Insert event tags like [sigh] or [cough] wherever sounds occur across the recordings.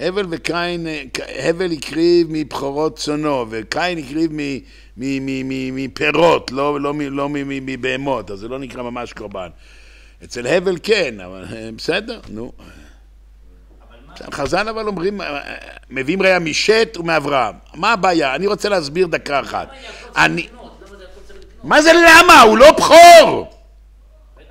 הבל וקין, הבל הקריב מבכורות צונו, וקין הקריב מפירות, לא, לא, לא, מבהמות, אז זה לא נקרא ממש קורבן. אצל הבל כן, אבל בסדר, נו. חז"ל אבל אומרים, מביאים ראייה משת ומאברהם. מה הבעיה? אני רוצה להסביר דקה אחת. אני... מה זה למה? הוא לא בכור!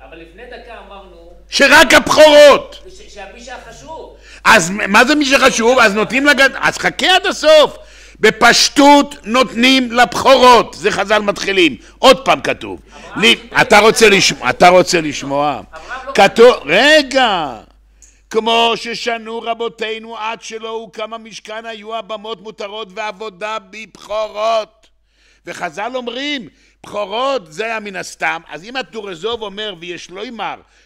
אבל לפני דקה אמרנו... שרק הבכורות! שהמישה חשוב. אז מה זה מי שחשוב? אז נותנים לגד... אז חכה עד הסוף. בפשטות נותנים לבכורות, זה חז"ל מתחילים, עוד פעם כתוב. לי, אתה, רוצה לשמוע, אתה רוצה לשמוע? לא כתוב, רגע, כמו ששנו רבותינו עד שלא הוקם המשכן היו הבמות מותרות ועבודה בבכורות. וחז"ל אומרים, בכורות זה היה מן הסתם, אז אם הטורזוב אומר ויש לו לא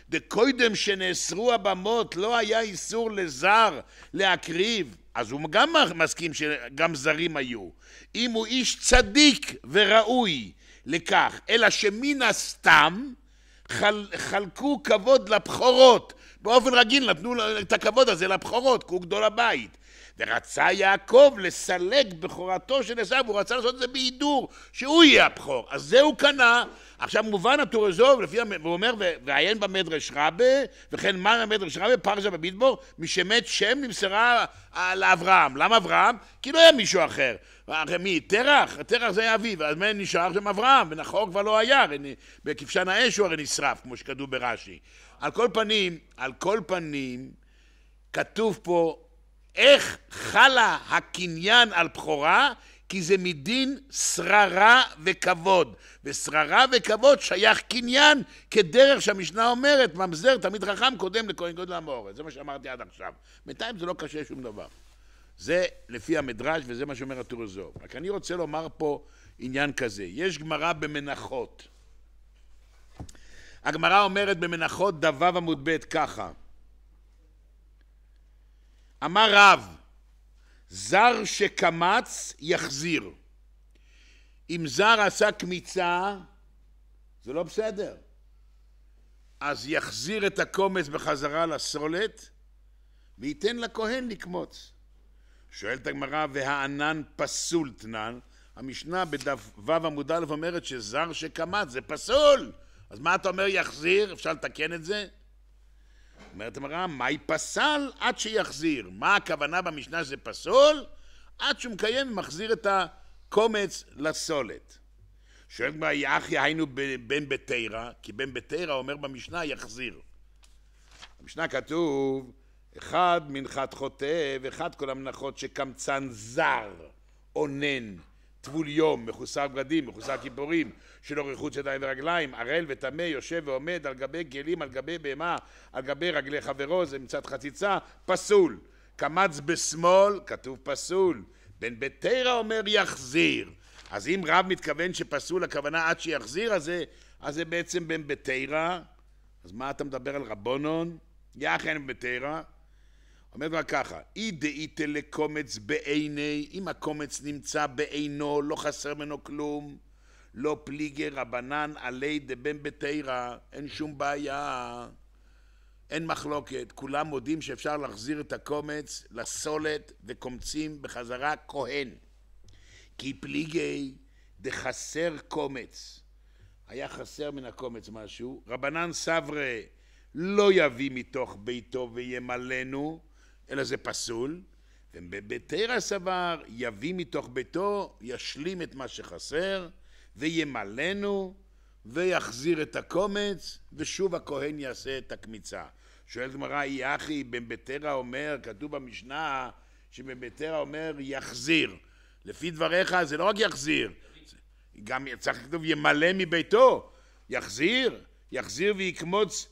דקוידם שנאסרו הבמות לא היה איסור לזר להקריב, אז הוא גם מסכים שגם זרים היו. אם הוא איש צדיק וראוי לכך, אלא שמן הסתם חל, חלקו כבוד לבכורות. באופן רגיל נתנו את הכבוד הזה לבכורות, כי הוא גדול הבית. ורצה יעקב לסלק בכורתו של עשיו, הוא רצה לעשות את זה בהידור, שהוא יהיה הבכור. אז זה הוא קנה, עכשיו מובן הטור הזוב, לפי, הוא אומר, ועיין במדרש רבה, וכן מן המדרש רבה, פרשה במדבור, משמת שם נמסרה לאברהם. למה אברהם? כי לא היה מישהו אחר. הרי מי? תרח? תרח זה היה אביו, אז מה נשאר שם אברהם, ונחור כבר לא היה, הרי בכבשן האש הוא הרי נשרף, כמו שכתוב ברש"י. על כל פנים, על כל פנים, כתוב פה איך חלה הקניין על בכורה כי זה מדין שררה וכבוד. ושררה וכבוד שייך קניין, כדרך שהמשנה אומרת, ממזר תמיד חכם קודם לכהן גודל המאורת. זה מה שאמרתי עד עכשיו. בינתיים זה לא קשה שום דבר. זה לפי המדרש וזה מה שאומר הטור הזו. רק אני רוצה לומר פה עניין כזה. יש גמרא במנחות. הגמרא אומרת במנחות דו עמוד ב' ככה אמר רב זר שקמץ יחזיר. אם זר עשה קמיצה, זה לא בסדר. אז יחזיר את הקומץ בחזרה לסולת וייתן לכהן לקמוץ. שואלת הגמרא, והענן פסול תנן, המשנה בדף ו' עמוד א' אומרת שזר שקמץ זה פסול, אז מה אתה אומר יחזיר? אפשר לתקן את זה? אומרת המראה, מהי פסל עד שיחזיר? מה הכוונה במשנה שזה פסול? עד שהוא מקיים ומחזיר את הקומץ לסולת. שואל כבר יחי היינו בן בתירא, כי בן בתירא אומר במשנה יחזיר. במשנה כתוב אחד מנחת חוטא ואחד כל המנחות שקמצן זר אונן טבול יום, מחוסר בגדים, מחוסר כיפורים, שלא רחוץ ידיים ורגליים, ערל וטמא, יושב ועומד על גבי גלים, על גבי בהמה, על גבי רגלי חברו, זה מצד חציצה, פסול. קמץ בשמאל, כתוב פסול. בן בית תרא אומר יחזיר. אז אם רב מתכוון שפסול הכוונה עד שיחזיר, אז זה, אז זה בעצם בן בית תרא. אז מה אתה מדבר על רבונון? יחן בן תרא. אומר ככה, אי דאיתא לקומץ בעיני, אם הקומץ נמצא בעינו, לא חסר ממנו כלום, לא פליגי רבנן עלי דבן בתירא, אין שום בעיה, אין מחלוקת, כולם מודים שאפשר להחזיר את הקומץ לסולת וקומצים בחזרה כהן, כי פליגי דחסר קומץ, היה חסר מן הקומץ משהו, רבנן סברי לא יביא מתוך ביתו וימלאנו אלא זה פסול, ובתרא סבר יביא מתוך ביתו, ישלים את מה שחסר, וימלאנו, ויחזיר את הקומץ, ושוב הכהן יעשה את הקמיצה. שואלת גמרא, יחי, בן בתרא אומר, כתוב במשנה, שבן בתרא אומר יחזיר. לפי דבריך זה לא רק יחזיר, גם צריך לכתוב ימלא מביתו, יחזיר, יחזיר ויקמוץ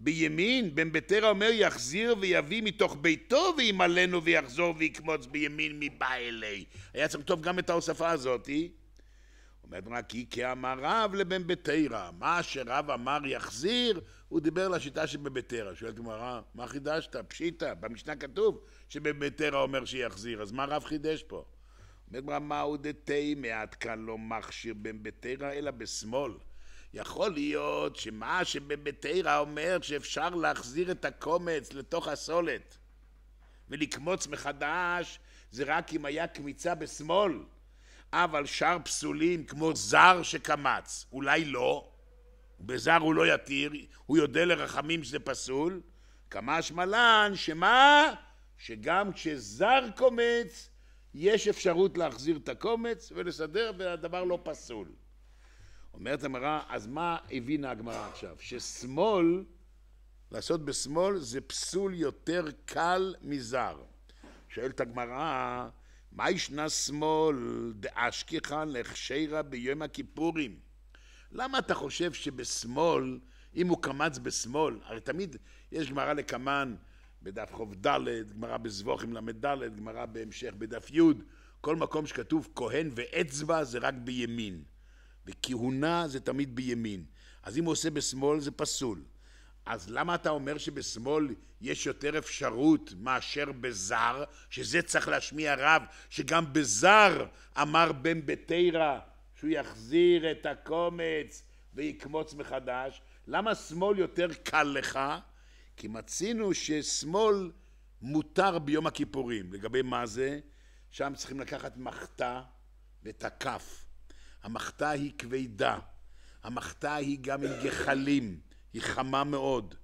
בימין, בן ביתר אומר יחזיר ויביא מתוך ביתו וימלאנו ויחזור ויקמוץ בימין מבא אלי. היה צריך לכתוב גם את ההוספה הזאתי. אומרת רק כי כאמר רב לבן ביתרא, מה שרב אמר יחזיר, הוא דיבר לשיטה שבביתרא. שואלת גמרא, מה חידשת? פשיטא, במשנה כתוב שבן שבביתרא אומר שיחזיר, אז מה רב חידש פה? אומרת גמרא, מהו דתימה, מעט כאן לא מכשיר בן ביתרא אלא בשמאל. יכול להיות שמה שבביתירא אומר שאפשר להחזיר את הקומץ לתוך הסולת ולקמוץ מחדש זה רק אם היה קמיצה בשמאל אבל שאר פסולים כמו זר שקמץ אולי לא בזר הוא לא יתיר הוא יודה לרחמים שזה פסול כמה שמלן שמה שגם כשזר קומץ יש אפשרות להחזיר את הקומץ ולסדר והדבר לא פסול אומרת המראה, אז מה הבינה הגמרא עכשיו? ששמאל, לעשות בשמאל זה פסול יותר קל מזר. שואלת הגמרא, מה ישנה שמאל דאשכיחן להכשירה ביום הכיפורים? למה אתה חושב שבשמאל, אם הוא קמץ בשמאל, הרי תמיד יש גמרא לקמן בדף ד', גמרא בזבוכים ל"ד, גמרא בהמשך בדף י', כל מקום שכתוב כהן ואצבע זה רק בימין. וכהונה זה תמיד בימין. אז אם הוא עושה בשמאל זה פסול. אז למה אתה אומר שבשמאל יש יותר אפשרות מאשר בזר, שזה צריך להשמיע רב, שגם בזר אמר בן בתירא שהוא יחזיר את הקומץ ויקמוץ מחדש? למה שמאל יותר קל לך? כי מצינו ששמאל מותר ביום הכיפורים. לגבי מה זה? שם צריכים לקחת מחתה ואת הכף. המחתה היא כבדה, המחתה היא גם עם גחלים, היא חמה מאוד.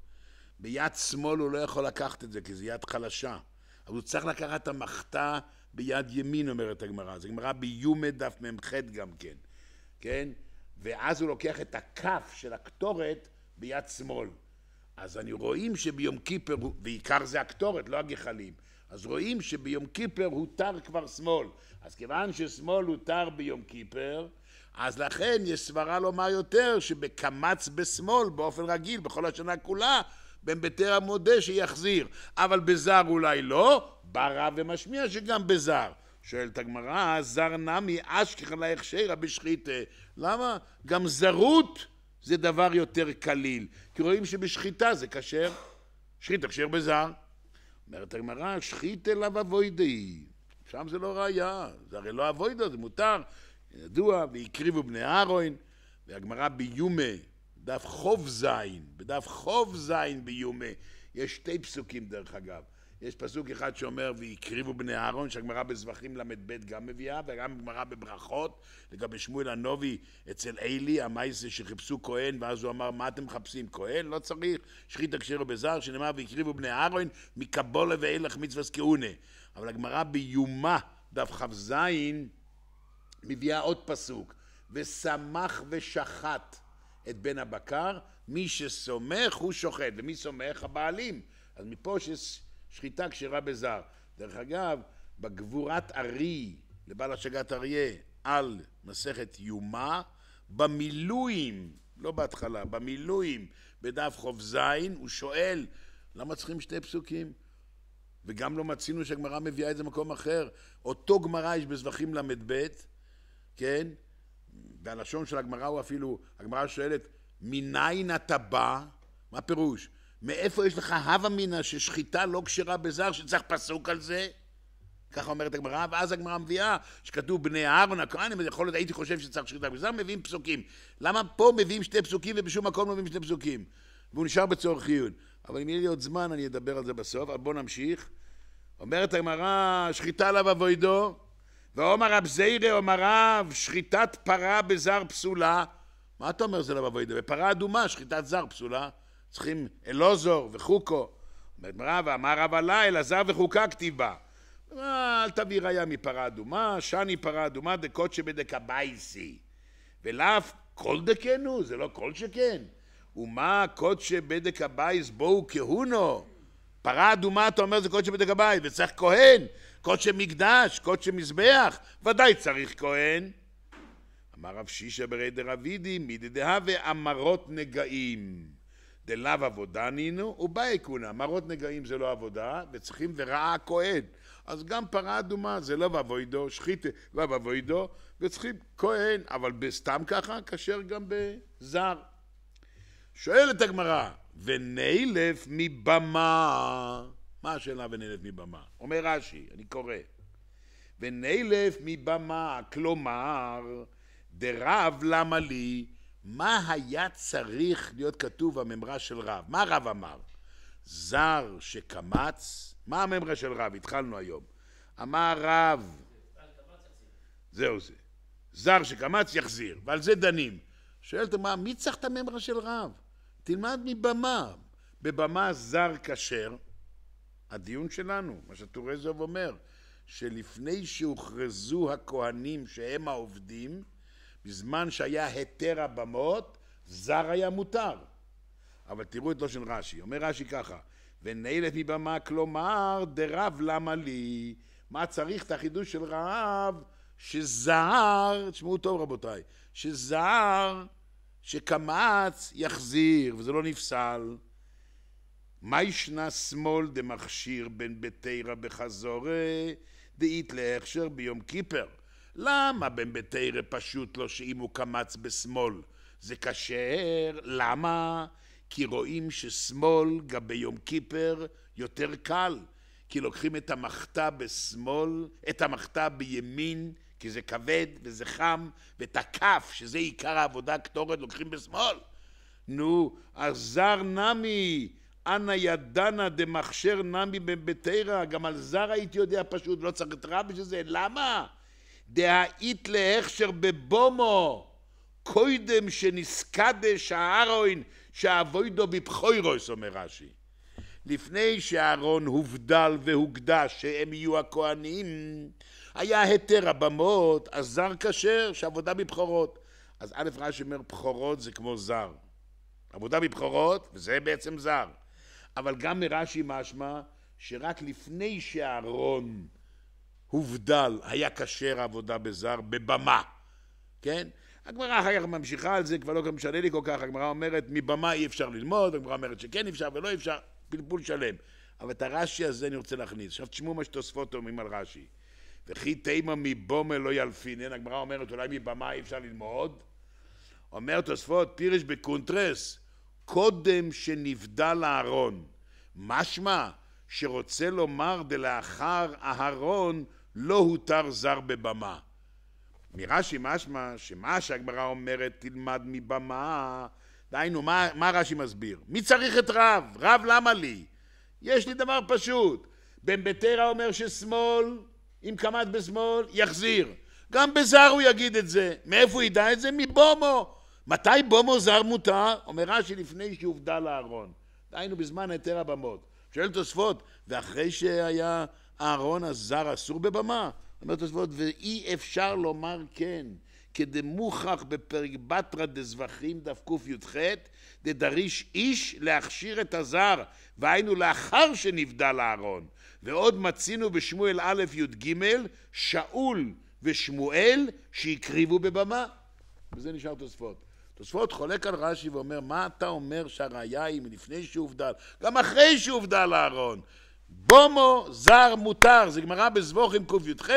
ביד שמאל הוא לא יכול לקחת את זה, כי זו יד חלשה. אבל הוא צריך לקחת את המחתה ביד ימין, אומרת הגמרא. זו גמרא ביומד דף מ"ח גם כן, כן? ואז הוא לוקח את הכף של הקטורת ביד שמאל. אז אני רואים שביום כיפר, ועיקר זה הקטורת, לא הגחלים, אז רואים שביום כיפר הותר כבר שמאל. אז כיוון ששמאל הותר ביום כיפר, אז לכן יש סברה לומר יותר שבקמץ בשמאל באופן רגיל בכל השנה כולה בן ביתר המודה שיחזיר אבל בזר אולי לא בא רב ומשמיע שגם בזר שואלת הגמרא זר נמי אשכחלה רבי שחיתה. למה? גם זרות זה דבר יותר קליל כי רואים שבשחיטה זה כשר שחיתה כשר בזר אומרת הגמרא שחית אליו אבוידאי שם זה לא ראייה, זה הרי לא אבוידה, זה מותר. ידוע, והקריבו בני אהרון, והגמרא ביומה, דף חוב זין, בדף חוב זין ביומה, יש שתי פסוקים דרך אגב. יש פסוק אחד שאומר והקריבו בני אהרון, שהגמרא בזבחים ל"ב גם מביאה, וגם גמרא בברכות, לגבי שמואל הנובי אצל עלי, המייסה שחיפשו כהן, ואז הוא אמר, מה אתם מחפשים, כהן? לא צריך, שחית הכשרו בזר, שנאמר והקריבו בני אהרון מקבולה ואילך מצווה סקיונה, אבל הגמרא ביומה, דף כ"ז, מביאה עוד פסוק, ושמח ושחט את בן הבקר, מי שסומך הוא שוחט, ומי סומך? הבעלים. אז מפה ששחיטה כשרה בזר. דרך אגב, בגבורת ארי לבעל השגת אריה על מסכת יומה, במילואים, לא בהתחלה, במילואים בדף ח"ז, הוא שואל, למה צריכים שתי פסוקים? וגם לא מצינו שהגמרא מביאה את זה במקום אחר. אותו גמרא יש בזבחים ל"ב, כן? והלשון של הגמרא הוא אפילו, הגמרא שואלת, מניין אתה בא? מה פירוש? מאיפה יש לך הווה מינא ששחיטה לא כשרה בזר שצריך פסוק על זה? ככה אומרת הגמרא, ואז הגמרא מביאה, שכתוב בני אהרון הכהנים, יכול להיות, הייתי חושב שצריך שחיטה בזר, מביאים פסוקים. למה פה מביאים שתי פסוקים ובשום מקום לא מביאים שני פסוקים? והוא נשאר בצורך חיון. אבל אם יהיה לי עוד זמן אני אדבר על זה בסוף, אבל בואו נמשיך. אומרת הגמרא, שחיטה עליו אבוידו, ואומר רב זיירה אומר רב שחיטת פרה בזר פסולה מה אתה אומר זה לא בבוידה? בפרה אדומה שחיטת זר פסולה צריכים אלוזור וחוקו אומרת רב אמר רב עלה אלעזר וחוקה כתיבה אה, אל תביא ראיה מפרה אדומה שאני פרה אדומה דקות שבדקה בייסי. ולאף כל דקנו זה לא כל שכן ומה קודשא בדק הבייס בואו כהונו פרה אדומה אתה אומר זה קודשא בדק הבייס וצריך כהן קודשי מקדש, קודשי מזבח, ודאי צריך כהן. אמר רב שישה ברי דרבידי, מידי דהווה אמרות נגעים. דלאו עבודה נינו, ובאי כונה. אמרות נגעים זה לא עבודה, וצריכים וראה הכהן. אז גם פרה אדומה זה לא ואבוידו, שחית ואבוידו, וצריכים כהן, אבל בסתם ככה, כאשר גם בזר. שואלת הגמרא, ונילף מבמה. מה השאלה ונלף מבמה? אומר רש"י, אני קורא, ונלף מבמה, כלומר, דרב למה לי, מה היה צריך להיות כתוב הממרה של רב? מה רב אמר? זר שקמץ, מה הממרה של רב? התחלנו היום. אמר רב, זהו זה, זר שקמץ יחזיר, ועל זה דנים. שואלת מה, מי צריך את הממרה של רב? תלמד מבמה. בבמה זר כשר, הדיון שלנו, מה זוב אומר, שלפני שהוכרזו הכהנים שהם העובדים, בזמן שהיה היתר הבמות, זר היה מותר. אבל תראו את לושן רש"י, אומר רש"י ככה, ונעלת מבמה כלומר דרב למה לי, מה צריך את החידוש של רעב שזר, תשמעו טוב רבותיי, שזר, שקמץ יחזיר וזה לא נפסל מה ישנה שמאל דמכשיר בין בתירא בחזורי דאית להכשר ביום כיפר? למה בן בתירא פשוט לא שאם הוא קמץ בשמאל זה כשר? למה? כי רואים ששמאל גם ביום כיפר יותר קל, כי לוקחים את המחתה בשמאל, את המחתה בימין, כי זה כבד וזה חם, ואת הכף, שזה עיקר העבודה הקטורת, לוקחים בשמאל. נו, אז זר נמי, אנא ידנה דמכשר נמי בביתירא, גם על זר הייתי יודע פשוט, לא צריך את רב בשביל זה, למה? דהאית להכשר בבומו, קוידם שנסקדש הארוין, שאבוידו בבחוירוס, אומר רש"י. לפני שאהרון הובדל והוקדש שהם יהיו הכהנים, היה היתר הבמות, אז זר כשר, שעבודה בבכורות. אז א' רש"י אומר, בחורות זה כמו זר. עבודה בבכורות, וזה בעצם זר. אבל גם מרש"י משמע שרק לפני שאהרון הובדל, היה כשר עבודה בזר בבמה, כן? הגמרא אחר כך ממשיכה על זה, כבר לא משנה לי כל כך, הגמרא אומרת מבמה אי אפשר ללמוד, הגמרא אומרת שכן אפשר ולא אפשר, פלפול שלם. אבל את הרש"י הזה אני רוצה להכניס. עכשיו תשמעו מה שתוספות אומרים על רש"י. וכי תימא מבומה לא ילפינן, הגמרא אומרת אולי מבמה אי אפשר ללמוד. אומר תוספות פירש בקונטרס, קודם שנבדל אהרון. משמע שרוצה לומר דלאחר אהרון לא הותר זר בבמה. מרש"י משמע שמה שהגמרא אומרת תלמד מבמה דהיינו, מה, מה רש"י מסביר? מי צריך את רב? רב למה לי? יש לי דבר פשוט. בן ביתרא אומר ששמאל, אם קמד בשמאל, יחזיר. גם בזר הוא יגיד את זה. מאיפה הוא ידע את זה? מבומו. מתי בומו זר מותר? אומר רש"י לפני שהובדל הארון. דהיינו בזמן היתר הבמות. שואל תוספות, ואחרי שהיה אהרון הזר אסור בבמה? אומר תוספות, ואי אפשר לומר כן, כדמוכח בפרק בתרא דזבחים דף קי"ח, דדריש איש להכשיר את הזר, והיינו לאחר שנבדל אהרון. ועוד מצינו בשמואל א' י"ג, שאול ושמואל שהקריבו בבמה. וזה נשאר תוספות. תוספות חולק על רש"י ואומר, מה אתה אומר שהראיה היא מלפני שהובדל, גם אחרי שהובדל אהרון? בומו זר מותר, זה גמרא בזבוך עם קי"ח,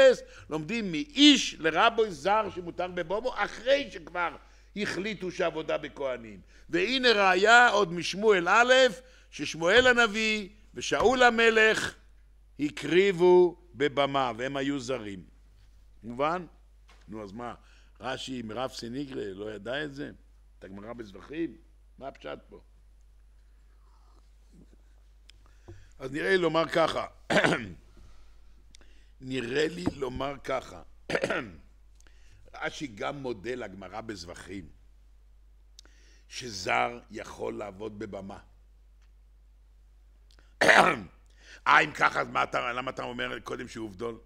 לומדים מאיש לרבוי זר שמותר בבומו, אחרי שכבר החליטו שעבודה בכהנים. והנה ראיה עוד משמואל א', ששמואל הנביא ושאול המלך הקריבו בבמה, והם היו זרים. מובן? נו, אז מה, רש"י עם רב סניגרי לא ידע את זה? את הגמרא בזבחים? מה הפשט פה? אז נראה לי לומר ככה, [clears throat] נראה לי לומר ככה, [clears throat] רש"י גם מודה לגמרא בזבחים, שזר יכול לעבוד בבמה. [clears throat] אה, אם ככה, אז מה אתה, למה אתה אומר קודם שהוא עובדון?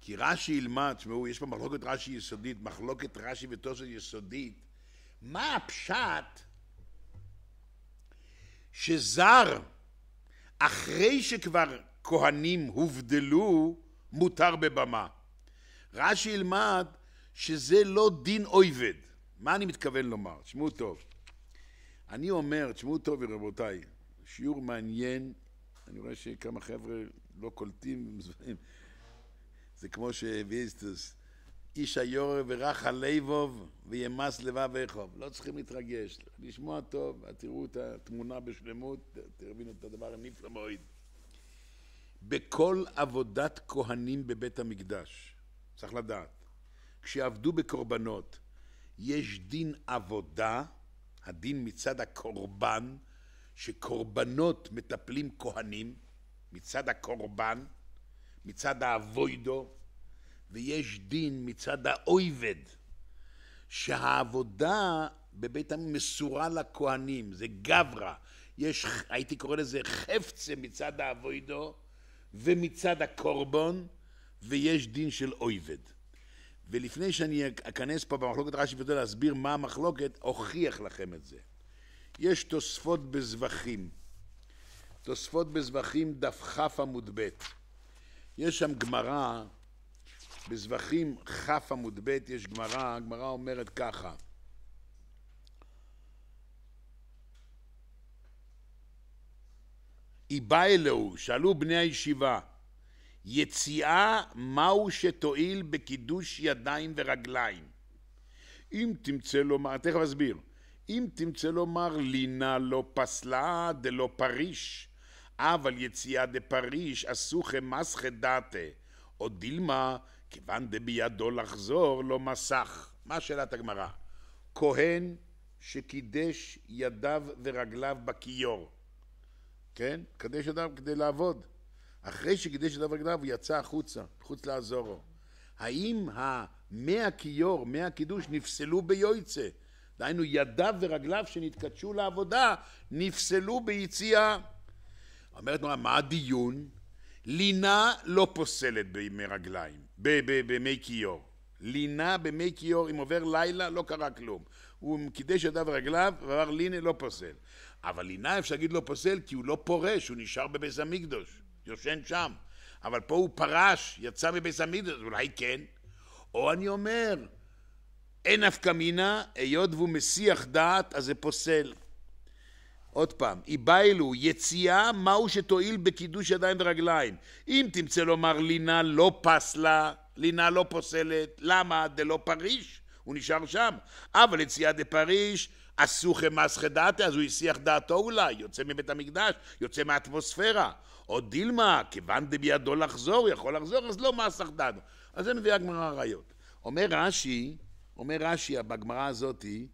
כי רש"י ילמד, תשמעו, יש פה מחלוקת רש"י יסודית, מחלוקת רש"י ותוספות יסודית, מה הפשט שזר, אחרי שכבר כהנים הובדלו, מותר בבמה. רש"י ילמד שזה לא דין אויבד. מה אני מתכוון לומר? תשמעו טוב. אני אומר, תשמעו טוב רבותיי, שיעור מעניין, אני רואה שכמה חבר'ה לא קולטים, זה כמו שוויסטס איש היורא ורח הלבוב וימס לבב איכוב. לא צריכים להתרגש, לשמוע טוב, תראו את התמונה בשלמות, תבינו את הדבר הנפלא מאוד. בכל עבודת כהנים בבית המקדש, צריך לדעת, כשעבדו בקורבנות, יש דין עבודה, הדין מצד הקורבן, שקורבנות מטפלים כהנים, מצד הקורבן, מצד האבוידו, ויש דין מצד האויבד שהעבודה בבית המקדש מסורה לכהנים, זה גברא. יש, הייתי קורא לזה חפצה מצד האבוידו ומצד הקורבון, ויש דין של אויבד. ולפני שאני אכנס פה במחלוקת רש"י ואתה להסביר מה המחלוקת, אוכיח לכם את זה. יש תוספות בזבחים. תוספות בזבחים דף כ עמוד ב. יש שם גמרא בזבחים כ' עמוד ב' יש גמרא, הגמרא אומרת ככה איבא אלוהו, שאלו בני הישיבה, יציאה מהו שתועיל בקידוש ידיים ורגליים? אם תמצא לומר, תכף אסביר, אם תמצא לומר לינה לא פסלה דלא פריש, אבל יציאה דפריש עשו חמס דתה, או דילמה כיוון דבידו לחזור לא מסך. מה שאלת הגמרא? כהן שקידש ידיו ורגליו בכיור, כן? קדש ידיו כדי לעבוד. אחרי שקידש ידיו ורגליו הוא יצא החוצה, חוץ לעזורו. האם מי הכיור, מי הקידוש, נפסלו ביועצה? דהיינו ידיו ורגליו שנתקדשו לעבודה, נפסלו ביציאה. אומרת נורא, מה הדיון? לינה לא פוסלת בימי רגליים. במי כיור. לינה במי כיור, אם עובר לילה, לא קרה כלום. הוא קידש ידיו ורגליו, ואמר לינה לא פוסל. אבל לינה אפשר להגיד לא פוסל, כי הוא לא פורש, הוא נשאר בביס המקדוש, יושן שם. אבל פה הוא פרש, יצא מביס המקדוש, אולי כן. או אני אומר, אין נפקא מינה, היות והוא מסיח דעת, אז זה פוסל. עוד פעם, איביילו, יציאה, מהו שתועיל בקידוש ידיים ורגליים. אם תמצא לומר לינה לא פסלה, לינה לא פוסלת, למה? דלא פריש, הוא נשאר שם. אבל יציאה דפריש, אסוך אמסחי דעתה, אז הוא הסיח דעתו אולי, יוצא מבית המקדש, יוצא מהאטמוספירה. או דילמה, כיוון דבידו לחזור, יכול לחזור, אז לא מסך דעתו. אז זה מביא הגמרא ראיות. אומר רש"י, אומר רש"י בגמרא הזאתי,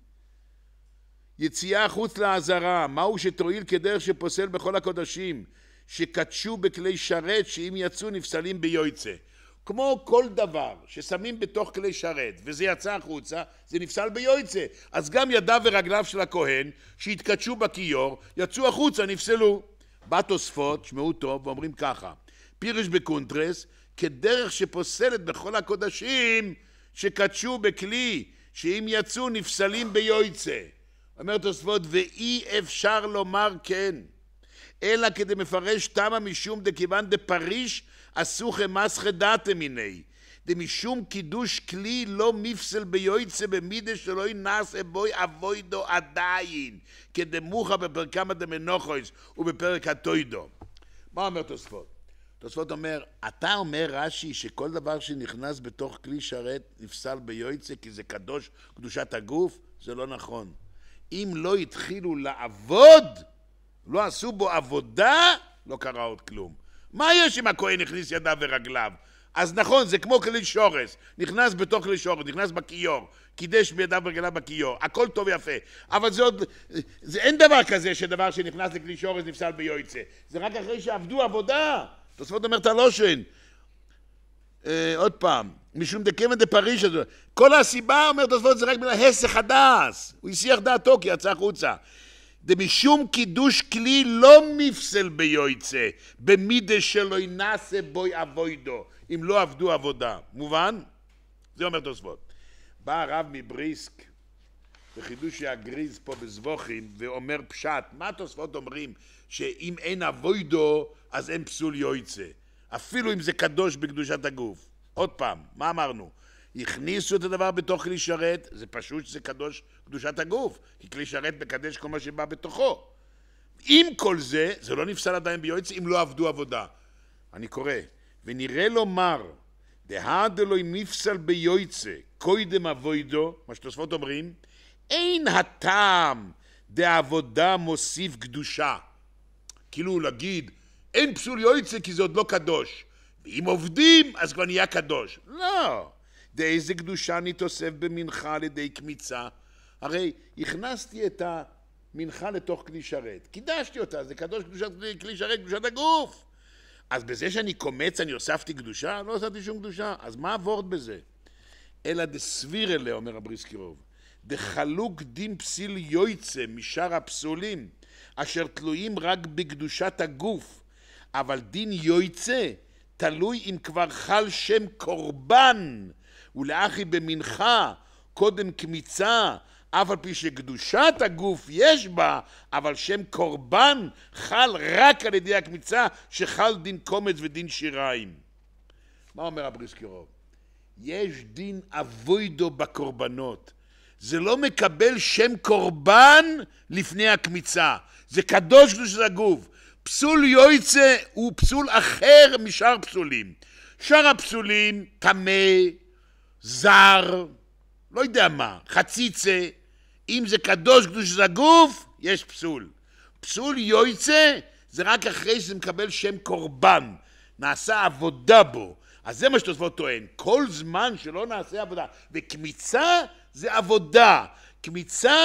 יציאה חוץ לעזרה, מהו שתועיל כדרך שפוסל בכל הקודשים, שקדשו בכלי שרת שאם יצאו נפסלים ביועצה. כמו כל דבר ששמים בתוך כלי שרת וזה יצא החוצה, זה נפסל ביועצה. אז גם ידיו ורגליו של הכהן שהתקדשו בכיור, יצאו החוצה, נפסלו. בא תוספות, שמעו טוב, ואומרים ככה, פירש בקונטרס, כדרך שפוסלת בכל הקודשים שקדשו בכלי, שאם יצאו נפסלים ביועצה. אומר תוספות, ואי אפשר לומר כן, אלא כדי מפרש תמה משום דכיוון דפריש אסוכי מסכי דתא מיני, דמשום קידוש כלי לא מפסל ביועצה במידה שלא נעשה בוי אבוידו עדיין, כדמוכה בפרקמא דמנוכויס ובפרק הטוידו. מה אומר תוספות? תוספות אומר, אתה אומר רש"י שכל דבר שנכנס בתוך כלי שרת נפסל ביועצה כי זה קדוש, קדושת הגוף? זה לא נכון. אם לא התחילו לעבוד, לא עשו בו עבודה, לא קרה עוד כלום. מה יש אם הכהן הכניס ידיו ורגליו? אז נכון, זה כמו כלי שורס, נכנס בתוך כלי שורס, נכנס בכיור, קידש בידיו ורגליו בכיור, הכל טוב ויפה, אבל זה עוד, זה אין דבר כזה שדבר שנכנס לכלי שורס נפסל ביועצה, זה רק אחרי שעבדו עבודה. תוספות אומרת הלושן, אה, עוד פעם, משום דקמן דפריש, כל הסיבה, אומר תוספות, זה רק בגלל הסך הדס, הוא הסיח דעתו כי יצא החוצה. דמשום קידוש כלי לא מפסל ביועצה, במידה שלא ינסה בוי אבוידו, אם לא עבדו עבודה. מובן? זה אומר תוספות. בא הרב מבריסק בחידושי הגריז פה בזבוכים ואומר פשט, מה התוספות אומרים? שאם אין אבוידו אז אין פסול יועצה. אפילו אם זה קדוש בקדושת הגוף. עוד פעם, מה אמרנו? הכניסו את הדבר בתוך כלי שרת, זה פשוט שזה קדוש קדושת הגוף, כי כלי שרת מקדש כל מה שבא בתוכו. עם כל זה, זה לא נפסל עדיין ביועץ אם לא עבדו עבודה. אני קורא, ונראה לומר, דהד אלוהים נפסל ביועצה, קוידם אבוידו, מה שתוספות אומרים, אין הטעם דעבודה מוסיף קדושה. כאילו להגיד, אין פסול יועצה כי זה עוד לא קדוש. ואם עובדים, אז כבר נהיה קדוש. לא. דאיזה קדושה אני תוסף במנחה על ידי קמיצה? הרי הכנסתי את המנחה לתוך כלי שרת. קידשתי אותה, זה קדוש קדושת כלי שרת, קדושת הגוף. אז בזה שאני קומץ אני הוספתי קדושה? לא הוספתי שום קדושה. אז מה הוורד בזה? אלא דסביר אליה, אומר הבריסקירוב, דחלוק דין פסיל יויצה משאר הפסולים, אשר תלויים רק בקדושת הגוף, אבל דין יויצא תלוי אם כבר חל שם קורבן, ולאחי במנחה, קודם קמיצה, אף על פי שקדושת הגוף יש בה, אבל שם קורבן חל רק על ידי הקמיצה, שחל דין קומץ ודין שיריים. מה אומר הבריסקירוב? יש דין אבוידו בקורבנות. זה לא מקבל שם קורבן לפני הקמיצה. זה קדוש קדושת הגוף. פסול יויצה הוא פסול אחר משאר פסולים. שאר הפסולים, טמא, זר, לא יודע מה, חציצה, אם זה קדוש קדוש זה הגוף, יש פסול. פסול יויצה זה רק אחרי שזה מקבל שם קורבן, נעשה עבודה בו. אז זה מה שתוספות טוען, כל זמן שלא נעשה עבודה, וקמיצה זה עבודה, קמיצה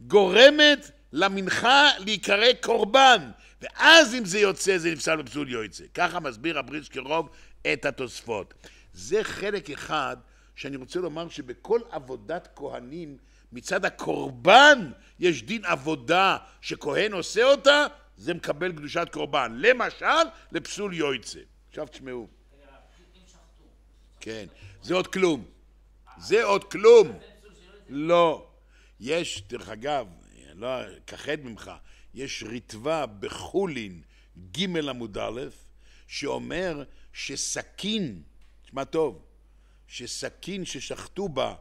גורמת למנחה להיקרא קורבן. ואז אם זה יוצא, זה נפסל בפסול יוצא. ככה מסביר הבריש קרוב את התוספות. זה חלק אחד שאני רוצה לומר שבכל עבודת כהנים, מצד הקורבן יש דין עבודה שכהן עושה אותה, זה מקבל קדושת קורבן. למשל, לפסול יויצא. עכשיו תשמעו. כן, זה עוד כלום. זה עוד כלום. לא. יש, דרך אגב, אני לא אכחד ממך, יש ריטווה בחולין ג' עמוד א', שאומר שסכין, תשמע טוב, שסכין ששחטו בה,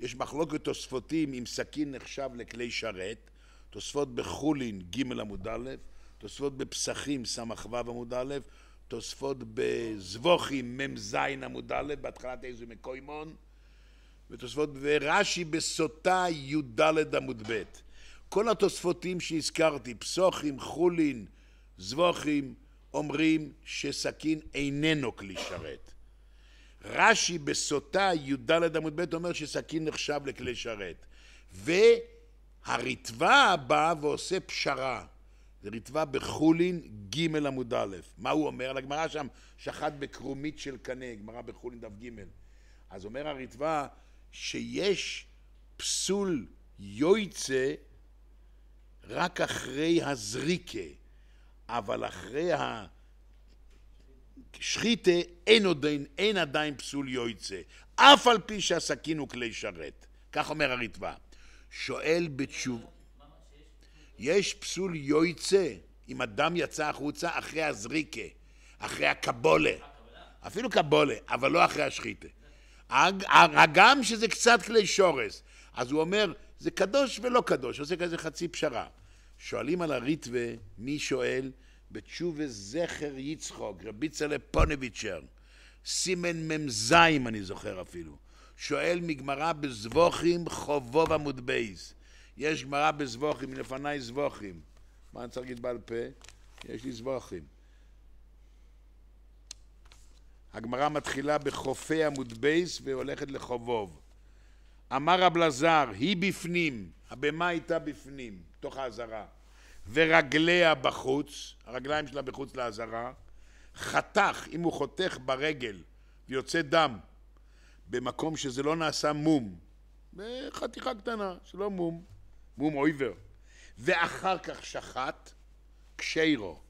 יש מחלוקת תוספותים אם סכין נחשב לכלי שרת, תוספות בחולין ג' עמוד א', תוספות בפסחים ס"ו עמוד א', תוספות בזבוכים מ"ז עמוד א', בהתחלת איזו מקוימון, ותוספות ברש"י בסוטה י"ד עמוד ב'. כל התוספותים שהזכרתי, פסוחים, חולין, זבוחים, אומרים שסכין איננו כלי שרת. רש"י בסוטה י"ד עמוד ב' אומר שסכין נחשב לכלי שרת. והריטב"א בא ועושה פשרה. זה ריטב"א בחולין ג' עמוד א'. מה הוא אומר? לגמרא שם שחט בקרומית של קנה, גמרא בחולין דף ג'. אז אומר הריטב"א שיש פסול יויצה רק אחרי הזריקה, אבל אחרי השחיתה אין, עדיין, אין עדיין פסול יויצא, אף על פי שהסכין הוא כלי שרת. כך אומר הריטב"א. שואל בתשוב... יש פסול יויצא אם אדם יצא החוצה אחרי הזריקה, אחרי הקבולה, אפילו קבולה, אבל לא אחרי השחיתה. הגם שזה קצת כלי שורס, אז הוא אומר, זה קדוש ולא קדוש, עושה כזה חצי פשרה. שואלים על הריטווה, מי שואל? בתשובה זכר יצחוק, רבי צלב פונביצ'ר, סימן מ"ז אני זוכר אפילו, שואל מגמרא בזבוכים חובוב עמוד בייס. יש גמרא בזבוכים, לפניי זבוכים. מה אני צריך להגיד בעל פה? יש לי זבוכים. הגמרא מתחילה בחופי עמוד בייס והולכת לחובוב. אמר רב לזר, היא בפנים, הבמה הייתה בפנים. בתוך האזהרה, ורגליה בחוץ, הרגליים שלה בחוץ לאזהרה, חתך, אם הוא חותך ברגל ויוצא דם במקום שזה לא נעשה מום, בחתיכה קטנה, שלא מום, מום או ואחר כך שחט, קשיירו,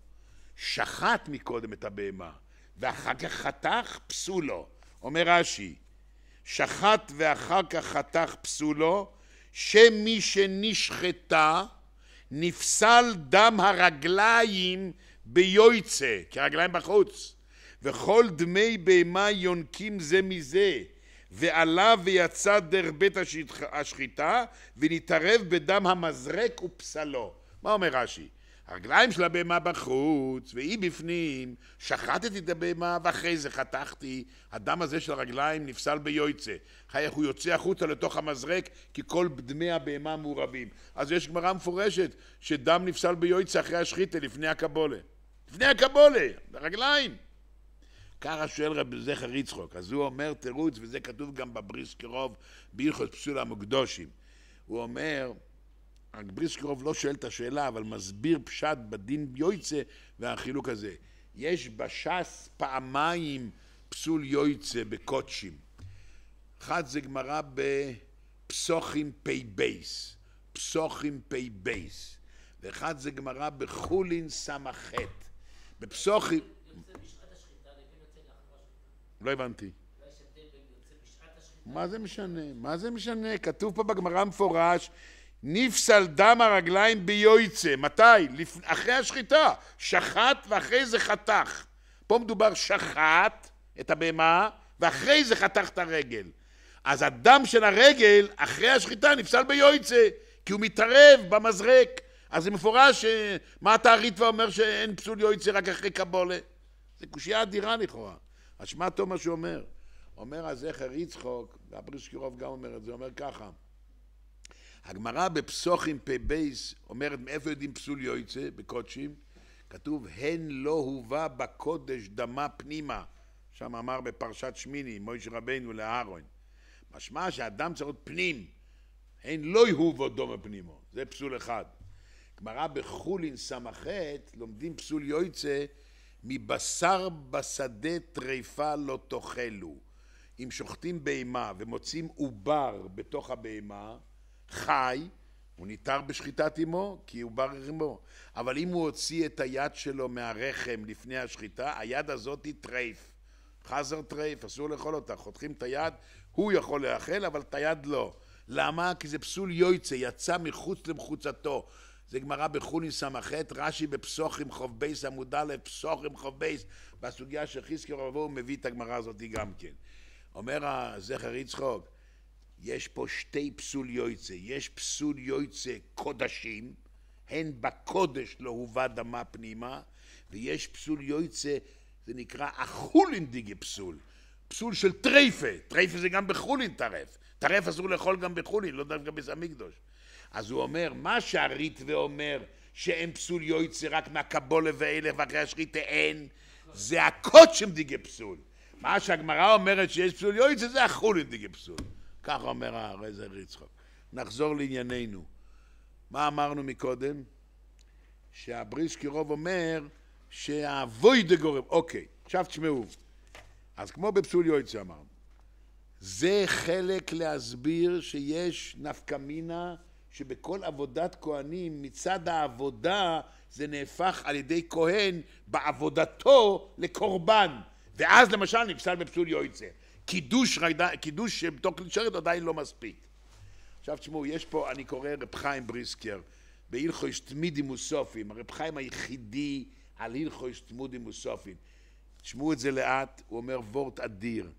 שחט מקודם את הבהמה, ואחר כך חתך, פסולו, אומר רש"י, שחט ואחר כך חתך פסולו, שמי שנשחטה נפסל דם הרגליים ביויצה, כי הרגליים בחוץ, וכל דמי בהמה יונקים זה מזה, ועלה ויצא דרך בית השחיטה, ונתערב בדם המזרק ופסלו. מה אומר רש"י? הרגליים של הבהמה בחוץ, והיא בפנים, שחטתי את הבהמה ואחרי זה חתכתי, הדם הזה של הרגליים נפסל ביועצה. אחר כך הוא יוצא החוצה לתוך המזרק, כי כל דמי הבהמה מעורבים. אז יש גמרא מפורשת שדם נפסל ביועצה אחרי השחיתה, לפני הקבולה. לפני הקבולה, הרגליים. ככה שואל רבי זכר יצחוק, אז הוא אומר תירוץ, וזה כתוב גם בבריסקרוב, בהלכות פסול המוקדושים. הוא אומר, הגבריסקרוב לא שואל את השאלה, אבל מסביר פשט בדין יויצה והחילוק הזה. יש בש"ס פעמיים פסול יויצה בקודשים. אחת זה גמרא בפסוחים פי בייס, פסוחים פי בייס, ואחת זה גמרא בחולין ס"ח. בפסוחים... לא הבנתי. מה זה משנה? מה זה משנה? כתוב פה בגמרא מפורש נפסל דם הרגליים ביועצה. מתי? לפ... אחרי השחיטה. שחט ואחרי זה חתך. פה מדובר שחט את הבהמה, ואחרי זה חתך את הרגל. אז הדם של הרגל, אחרי השחיטה, נפסל ביועצה, כי הוא מתערב במזרק. אז זה מפורש, אה, מה אתה הריטווה אומר שאין פסול יועצה רק אחרי קבולה? זה קושייה אדירה לכאורה. אז שמע טוב מה שהוא אומר. אומר הזכר יצחוק, והבריסקירוב גם אומר את זה, אומר ככה: הגמרא בפסוחים בייס אומרת מאיפה יודעים פסול יויצא בקודשים? כתוב הן לא הובא בקודש דמה פנימה שם אמר בפרשת שמיני מוישה רבנו לאהרון משמע שאדם צריך להיות פנים הן לא יהובו דומה פנימו זה פסול אחד גמרא בחולין ס"ח לומדים פסול יויצא מבשר בשדה טריפה לא תאכלו אם שוחטים בהמה ומוצאים עובר בתוך הבהמה חי, הוא ניתר בשחיטת אמו, כי הוא בר אמו. אבל אם הוא הוציא את היד שלו מהרחם לפני השחיטה, היד הזאת היא טרייף. חזר טרייף, אסור לאכול אותה. חותכים את היד, הוא יכול לאכל, אבל את היד לא. למה? כי זה פסול יויצא, יצא מחוץ למחוצתו. זה גמרא בחולין ס"ח, רש"י בפסוחים חוב בייס עמוד א', פסוחים חוב בייס, בסוגיה של חזקי רבו הוא מביא את הגמרא הזאת גם כן. אומר הזכר יצחוק, יש פה שתי פסול יויצה, יש פסול יויצה קודשים, הן בקודש לא הובא דמה פנימה, ויש פסול יויצה, זה נקרא החולין דיגי פסול, פסול של טרייפה, טרייפה זה גם בחולין טרף, טרף אסור לאכול גם בחולין, לא דווקא בסמיקדוש. אז הוא אומר, מה שהריטווה אומר, שאין פסול יויצה רק מהקבולה ואילך ואחרי השחיתה אין, זה הקודשם דיגי פסול. מה שהגמרא אומרת שיש פסול יויצה זה החולין דיגי פסול. כך אומר הרזר יצחוק. נחזור לענייננו. מה אמרנו מקודם? שהבריס קירוב אומר שהאבוי דה גורם. אוקיי, עכשיו תשמעו. אז כמו בפסול יויצא אמרנו, זה חלק להסביר שיש נפקא מינה שבכל עבודת כהנים מצד העבודה זה נהפך על ידי כהן בעבודתו לקורבן ואז למשל נפסל בפסול יויצא קידוש, קידוש שבתוך כלי שרת עדיין לא מספיק. עכשיו תשמעו, יש פה, אני קורא רב חיים בריסקר בהלכויש תמידים וסופים, הרב חיים היחידי על הלכויש תמידים וסופים. תשמעו את זה לאט, הוא אומר וורט אדיר.